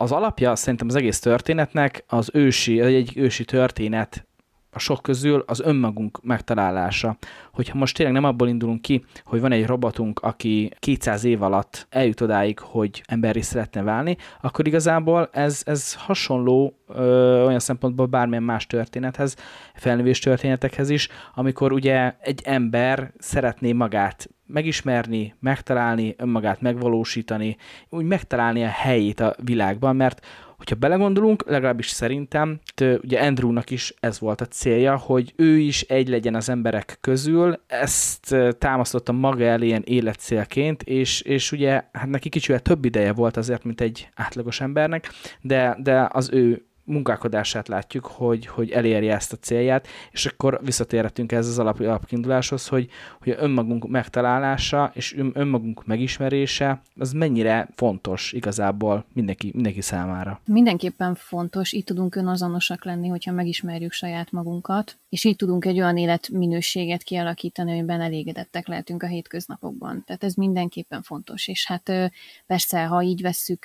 az alapja szerintem az egész történetnek az ősi, egy ősi történet a sok közül az önmagunk megtalálása. Hogyha most tényleg nem abból indulunk ki, hogy van egy robotunk, aki 200 év alatt eljut odáig, hogy emberi szeretne válni, akkor igazából ez, ez hasonló ö, olyan szempontból bármilyen más történethez, felnővés történetekhez is, amikor ugye egy ember szeretné magát megismerni, megtalálni, önmagát megvalósítani, úgy megtalálni a helyét a világban, mert Hogyha belegondolunk, legalábbis szerintem, ugye Andrewnak is ez volt a célja, hogy ő is egy legyen az emberek közül, ezt e, támasztotta maga el ilyen életcélként, és, és ugye hát neki kicsivel több ideje volt azért, mint egy átlagos embernek, de, de az ő munkálkodását látjuk, hogy, hogy elérje ezt a célját, és akkor visszatérhetünk ez az alap, alapkinduláshoz, hogy, hogy önmagunk megtalálása és önmagunk megismerése, az mennyire fontos igazából mindenki, mindenki számára. Mindenképpen fontos, így tudunk önazonosak lenni, hogyha megismerjük saját magunkat, és így tudunk egy olyan életminőséget kialakítani, amiben elégedettek lehetünk a hétköznapokban. Tehát ez mindenképpen fontos. És hát persze, ha így vesszük,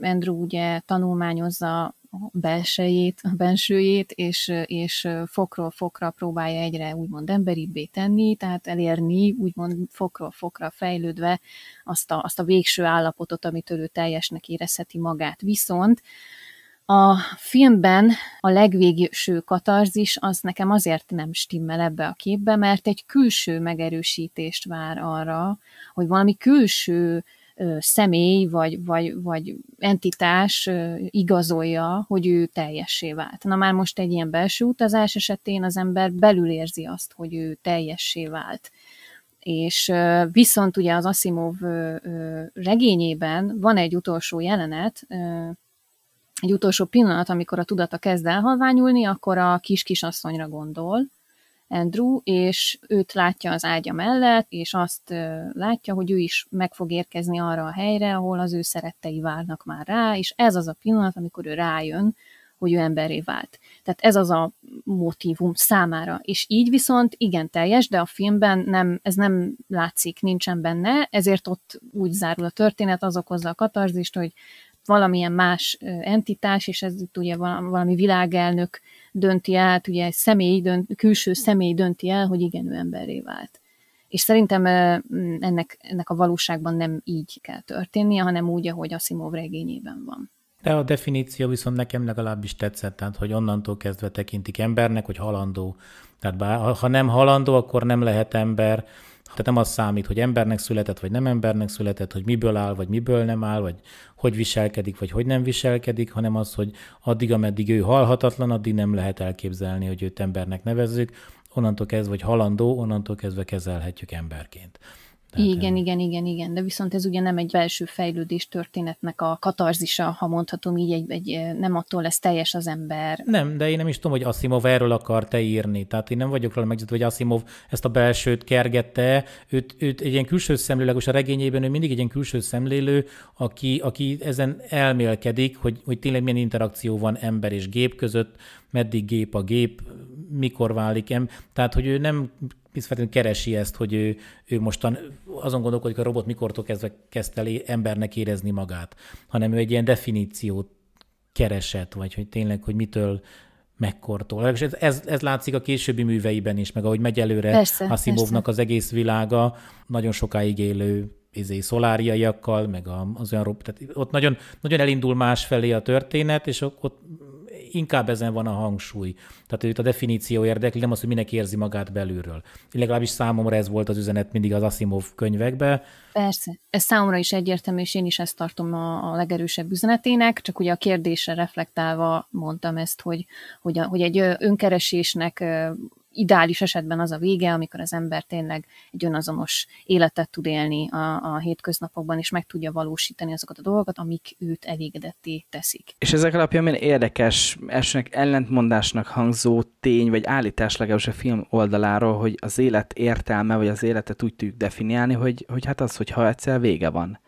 Andrew ugye tanulmányozza a belsejét, a bensőjét, és, és fokról fokra próbálja egyre úgymond emberibbé tenni, tehát elérni úgymond fokról fokra fejlődve azt a, azt a végső állapotot, amit ő teljesnek érezheti magát. Viszont a filmben a legvégső katarzis az nekem azért nem stimmel ebbe a képbe, mert egy külső megerősítést vár arra, hogy valami külső személy vagy, vagy, vagy entitás igazolja, hogy ő teljessé vált. Na már most egy ilyen belső utazás esetén az ember belül érzi azt, hogy ő teljessé vált. És viszont ugye az Asimov regényében van egy utolsó jelenet, egy utolsó pillanat, amikor a tudata kezd elhalványulni, akkor a kis kisasszonyra gondol, Andrew, és őt látja az ágya mellett, és azt látja, hogy ő is meg fog érkezni arra a helyre, ahol az ő szerettei várnak már rá, és ez az a pillanat, amikor ő rájön, hogy ő emberré vált. Tehát ez az a motivum számára. És így viszont igen teljes, de a filmben nem, ez nem látszik, nincsen benne, ezért ott úgy zárul a történet, az okozza a katarzist, hogy valamilyen más entitás, és ez itt ugye valami világelnök dönti el, hát ugye egy személy dönt, külső személy dönti el, hogy igen, ő emberré vált. És szerintem ennek, ennek a valóságban nem így kell történnie, hanem úgy, ahogy Asimov regényében van. De a definíció viszont nekem legalábbis tetszett, tehát hogy onnantól kezdve tekintik embernek, hogy halandó. Tehát bár, ha nem halandó, akkor nem lehet ember, tehát nem az számít, hogy embernek született, vagy nem embernek született, hogy miből áll, vagy miből nem áll, vagy hogy viselkedik, vagy hogy nem viselkedik, hanem az, hogy addig, ameddig ő halhatatlan, addig nem lehet elképzelni, hogy őt embernek nevezzük, onnantól kezdve, vagy halandó, onnantól kezdve kezelhetjük emberként. Tehát igen, igen, igen, igen, de viszont ez ugye nem egy belső fejlődés történetnek a katarzisa, ha mondhatom így, egy, egy, nem attól lesz teljes az ember. Nem, de én nem is tudom, hogy Asimov erről akart-e írni. Tehát én nem vagyok róla meggyőződve, hogy Asimov ezt a belsőt kergette. Őt, őt egy ilyen külső szemlélő, a regényében ő mindig egy ilyen külső szemlélő, aki, aki ezen elmélkedik, hogy, hogy tényleg milyen interakció van ember és gép között, meddig gép a gép, mikor válik em. Tehát, hogy ő nem biztosan keresi ezt, hogy ő, ő mostan azon gondolkodik, a robot mikortól kezdve kezdte el embernek érezni magát, hanem ő egy ilyen definíciót keresett, vagy hogy tényleg, hogy mitől, mekkortól. És ez, ez, ez látszik a későbbi műveiben is, meg ahogy megy előre a Asimovnak az egész világa, nagyon sokáig élő izé, szoláriaiakkal, meg az olyan, tehát ott nagyon, nagyon elindul más felé a történet, és ott inkább ezen van a hangsúly. Tehát őt a definíció érdekli, nem az, hogy minek érzi magát belülről. Legalábbis számomra ez volt az üzenet mindig az Asimov könyvekbe. Persze, ez számomra is egyértelmű, és én is ezt tartom a, a legerősebb üzenetének, csak ugye a kérdésre reflektálva mondtam ezt, hogy, hogy, a, hogy egy önkeresésnek ideális esetben az a vége, amikor az ember tényleg egy önazonos életet tud élni a, a hétköznapokban, és meg tudja valósítani azokat a dolgokat, amik őt elégedetté teszik. És ezek alapján milyen érdekes, elsőnek ellentmondásnak hangzó tény, vagy állítás legalábbis a film oldaláról, hogy az élet értelme, vagy az életet úgy tudjuk definiálni, hogy, hogy hát az, hogyha egyszer vége van.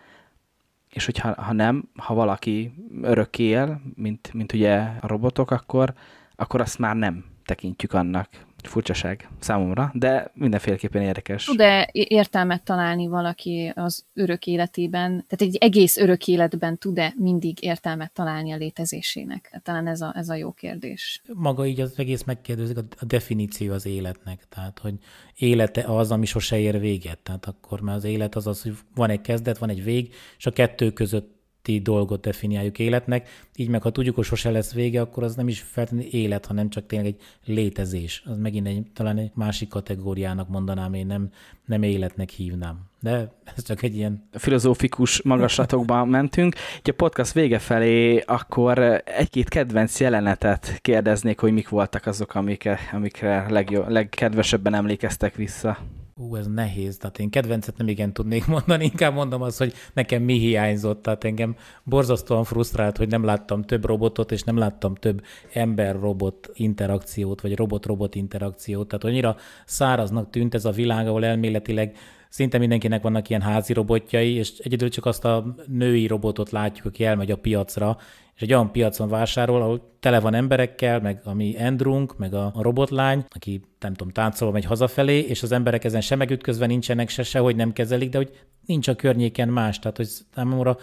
És hogyha ha nem, ha valaki örök él, mint, mint ugye a robotok, akkor, akkor azt már nem tekintjük annak furcsaság számomra, de mindenféleképpen érdekes. De értelmet találni valaki az örök életében, tehát egy egész örök életben tud-e mindig értelmet találni a létezésének? Talán ez a, ez a jó kérdés. Maga így az egész megkérdezik a definíció az életnek, tehát hogy élete az, ami sose ér véget, tehát akkor már az élet az az, hogy van egy kezdet, van egy vég, és a kettő között ti dolgot definiáljuk életnek, így meg ha tudjuk, hogy sose lesz vége, akkor az nem is feltétlenül élet, hanem csak tényleg egy létezés. Az megint egy, talán egy másik kategóriának mondanám, én nem, nem életnek hívnám. De ez csak egy ilyen... Filozófikus magaslatokban mentünk. Ha a podcast vége felé akkor egy-két kedvenc jelenetet kérdeznék, hogy mik voltak azok, amikre, amikre legjobb, legkedvesebben emlékeztek vissza. Ú, ez nehéz, tehát én kedvencet nem igen tudnék mondani, inkább mondom azt, hogy nekem mi hiányzott, tehát engem borzasztóan frusztrált, hogy nem láttam több robotot, és nem láttam több ember-robot interakciót, vagy robot-robot interakciót, tehát annyira száraznak tűnt ez a világ, ahol elméletileg szinte mindenkinek vannak ilyen házi robotjai, és egyedül csak azt a női robotot látjuk, aki elmegy a piacra, és egy olyan piacon vásárol, ahol tele van emberekkel, meg a mi Endrunk, meg a, robotlány, aki nem tudom, táncolva megy hazafelé, és az emberek ezen sem megütközve nincsenek se, se, hogy nem kezelik, de hogy nincs a környéken más. Tehát, hogy számomra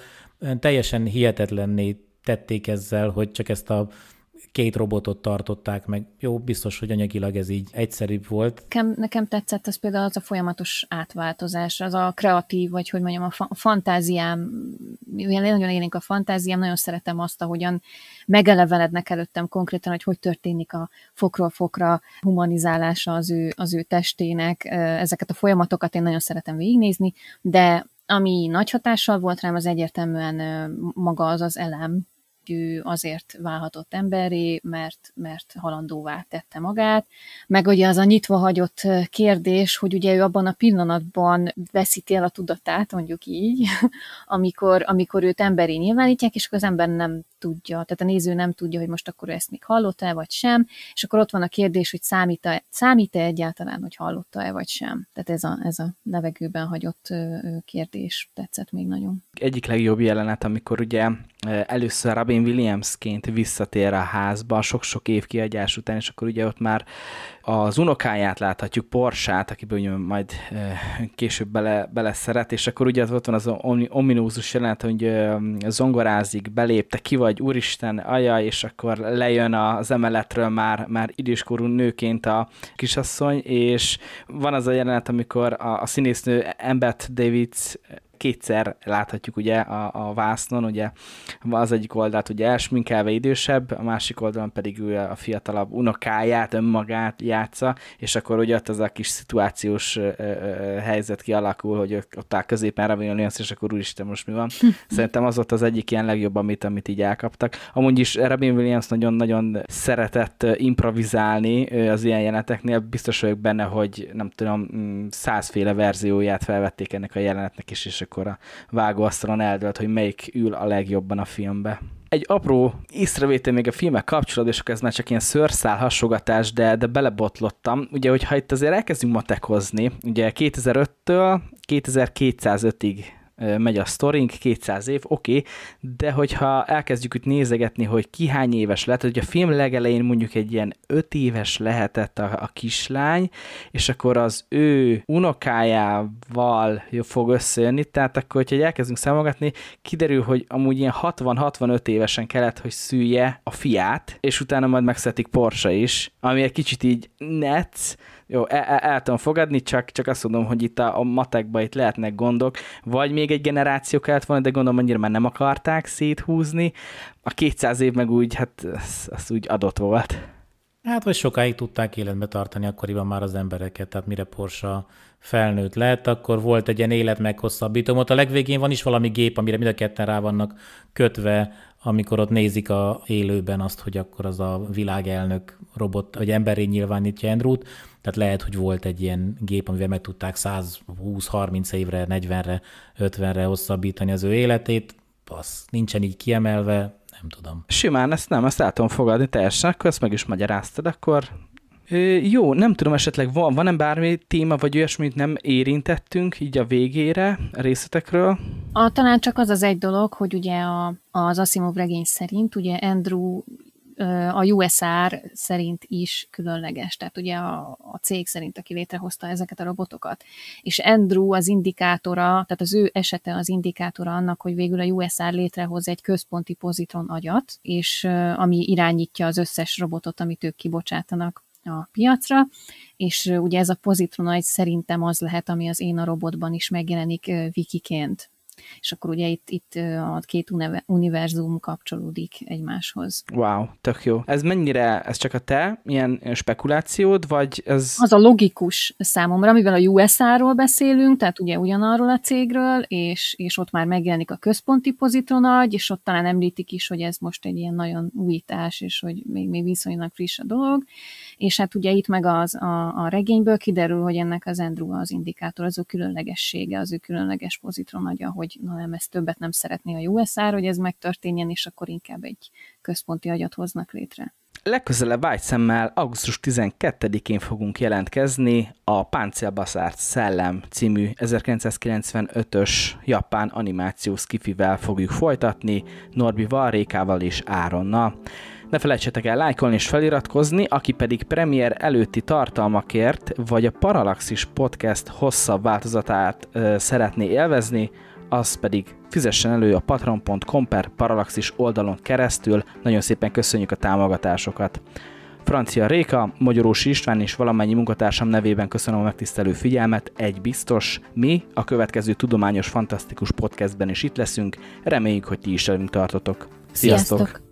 teljesen hihetetlenné tették ezzel, hogy csak ezt a két robotot tartották meg. Jó, biztos, hogy anyagilag ez így egyszerűbb volt. Nekem, nekem tetszett az például az a folyamatos átváltozás, az a kreatív, vagy hogy mondjam, a, fa- fantáziám, mivel nagyon élénk a fantáziám, nagyon szeretem azt, ahogyan megelevelednek előttem konkrétan, hogy hogy történik a fokról fokra humanizálása az ő, az ő testének. Ezeket a folyamatokat én nagyon szeretem végignézni, de ami nagy hatással volt rám, az egyértelműen maga az az elem, ő azért válhatott emberré, mert, mert halandóvá tette magát. Meg ugye az a nyitva hagyott kérdés, hogy ugye ő abban a pillanatban veszíti el a tudatát, mondjuk így, amikor, amikor őt emberi nyilvánítják, és akkor az ember nem tudja, tehát a néző nem tudja, hogy most akkor ő ezt még hallotta-e vagy sem, és akkor ott van a kérdés, hogy számít-e, számít-e egyáltalán, hogy hallotta-e vagy sem. Tehát ez a, ez a levegőben hagyott kérdés tetszett még nagyon. Egyik legjobb jelenet, amikor ugye először Robin Williamsként visszatér a házba sok-sok év kiadás után, és akkor ugye ott már az unokáját láthatjuk, Porsát, akiből majd később bele, bele szeret, és akkor ugye ott van az ominózus jelenet, hogy zongorázik, belépte, ki vagy, úristen, aja, és akkor lejön az emeletről már, már időskorú nőként a kisasszony, és van az a jelenet, amikor a, a színésznő Embert Davids kétszer láthatjuk ugye a, a vásznon, ugye az egyik oldalt ugye elsminkelve idősebb, a másik oldalon pedig ő a fiatalabb unokáját, önmagát játsza, és akkor ugye ott az a kis szituációs ö, ö, helyzet kialakul, hogy ott áll középen Ravignon és akkor úristen, most mi van. Szerintem az ott az egyik ilyen legjobb, amit, amit így elkaptak. Amúgy is Robin Williams nagyon-nagyon szeretett improvizálni az ilyen jeleneteknél, biztos vagyok benne, hogy nem tudom, mm, százféle verzióját felvették ennek a jelenetnek is, és akkor amikor a vágóasztalon eldölt, hogy melyik ül a legjobban a filmbe. Egy apró észrevétel még a filmek kapcsolatban, és akkor ez már csak ilyen szőrszál hasogatás, de, de belebotlottam. Ugye, hogyha itt azért elkezdünk matekozni, ugye 2005-től 2205-ig megy a sztorink, 200 év, oké, okay, de hogyha elkezdjük itt nézegetni, hogy ki hány éves lehet, hogy a film legelején mondjuk egy ilyen 5 éves lehetett a, a kislány, és akkor az ő unokájával fog összejönni, tehát akkor, hogyha elkezdünk számolgatni, kiderül, hogy amúgy ilyen 60-65 évesen kellett, hogy szülje a fiát, és utána majd megszetik Porsche is, ami egy kicsit így netz, jó, el, el, el tudom fogadni, csak, csak azt mondom, hogy itt a, a matekba itt lehetnek gondok, vagy még egy generáció kellett volna, de gondolom annyira már nem akarták széthúzni. A 200 év meg úgy, hát az, az úgy adott volt. Hát, vagy sokáig tudták életbe tartani akkoriban már az embereket, tehát mire Porsche felnőtt lett, akkor volt egy ilyen élet meghosszabbító. Ott a legvégén van is valami gép, amire mind a ketten rá vannak kötve, amikor ott nézik a élőben azt, hogy akkor az a világelnök robot, vagy emberré nyilvánítja Andrew-t tehát lehet, hogy volt egy ilyen gép, amivel meg tudták 120-30 évre, 40-re, 50-re hosszabbítani az ő életét, Basz, nincsen így kiemelve, nem tudom. Simán, ezt nem, ezt el tudom fogadni teljesen, akkor ezt meg is magyaráztad, akkor jó, nem tudom, esetleg van, van-e bármi téma, vagy olyasmit nem érintettünk így a végére, a részletekről? A, talán csak az az egy dolog, hogy ugye a, az Asimov regény szerint, ugye Andrew a USR szerint is különleges, tehát ugye a, a cég szerint, aki létrehozta ezeket a robotokat. És Andrew az indikátora, tehát az ő esete az indikátora annak, hogy végül a USR létrehoz egy központi pozitron agyat, és ami irányítja az összes robotot, amit ők kibocsátanak a piacra, és ugye ez a pozitron egy szerintem az lehet, ami az én a robotban is megjelenik vikiként és akkor ugye itt, itt a két univerzum kapcsolódik egymáshoz. Wow, tök jó. Ez mennyire, ez csak a te ilyen spekulációd, vagy ez... Az a logikus számomra, mivel a USA-ról beszélünk, tehát ugye ugyanarról a cégről, és, és ott már megjelenik a központi pozitronagy, és ott talán említik is, hogy ez most egy ilyen nagyon újítás, és hogy még, még viszonylag friss a dolog, és hát ugye itt meg az a, a regényből kiderül, hogy ennek az Andrew az indikátor, az ő különlegessége, az ő különleges pozitronagy, hogy hogy na nem, ezt többet nem szeretné a USR, hogy ez megtörténjen, és akkor inkább egy központi agyat hoznak létre. Legközelebb vágy szemmel augusztus 12-én fogunk jelentkezni a Páncélbaszárt Szellem című 1995-ös japán animációs kifivel fogjuk folytatni Norbi Rékával és Áronnal. Ne felejtsetek el lájkolni és feliratkozni, aki pedig premier előtti tartalmakért vagy a Paralaxis podcast hosszabb változatát ö, szeretné élvezni, az pedig fizessen elő a patron.com per Paralaxis oldalon keresztül. Nagyon szépen köszönjük a támogatásokat. Francia Réka, Magyarósi István és valamennyi munkatársam nevében köszönöm a megtisztelő figyelmet, egy biztos, mi a következő tudományos fantasztikus podcastben is itt leszünk, reméljük, hogy ti is velünk tartotok. Sziasztok! Sziasztok.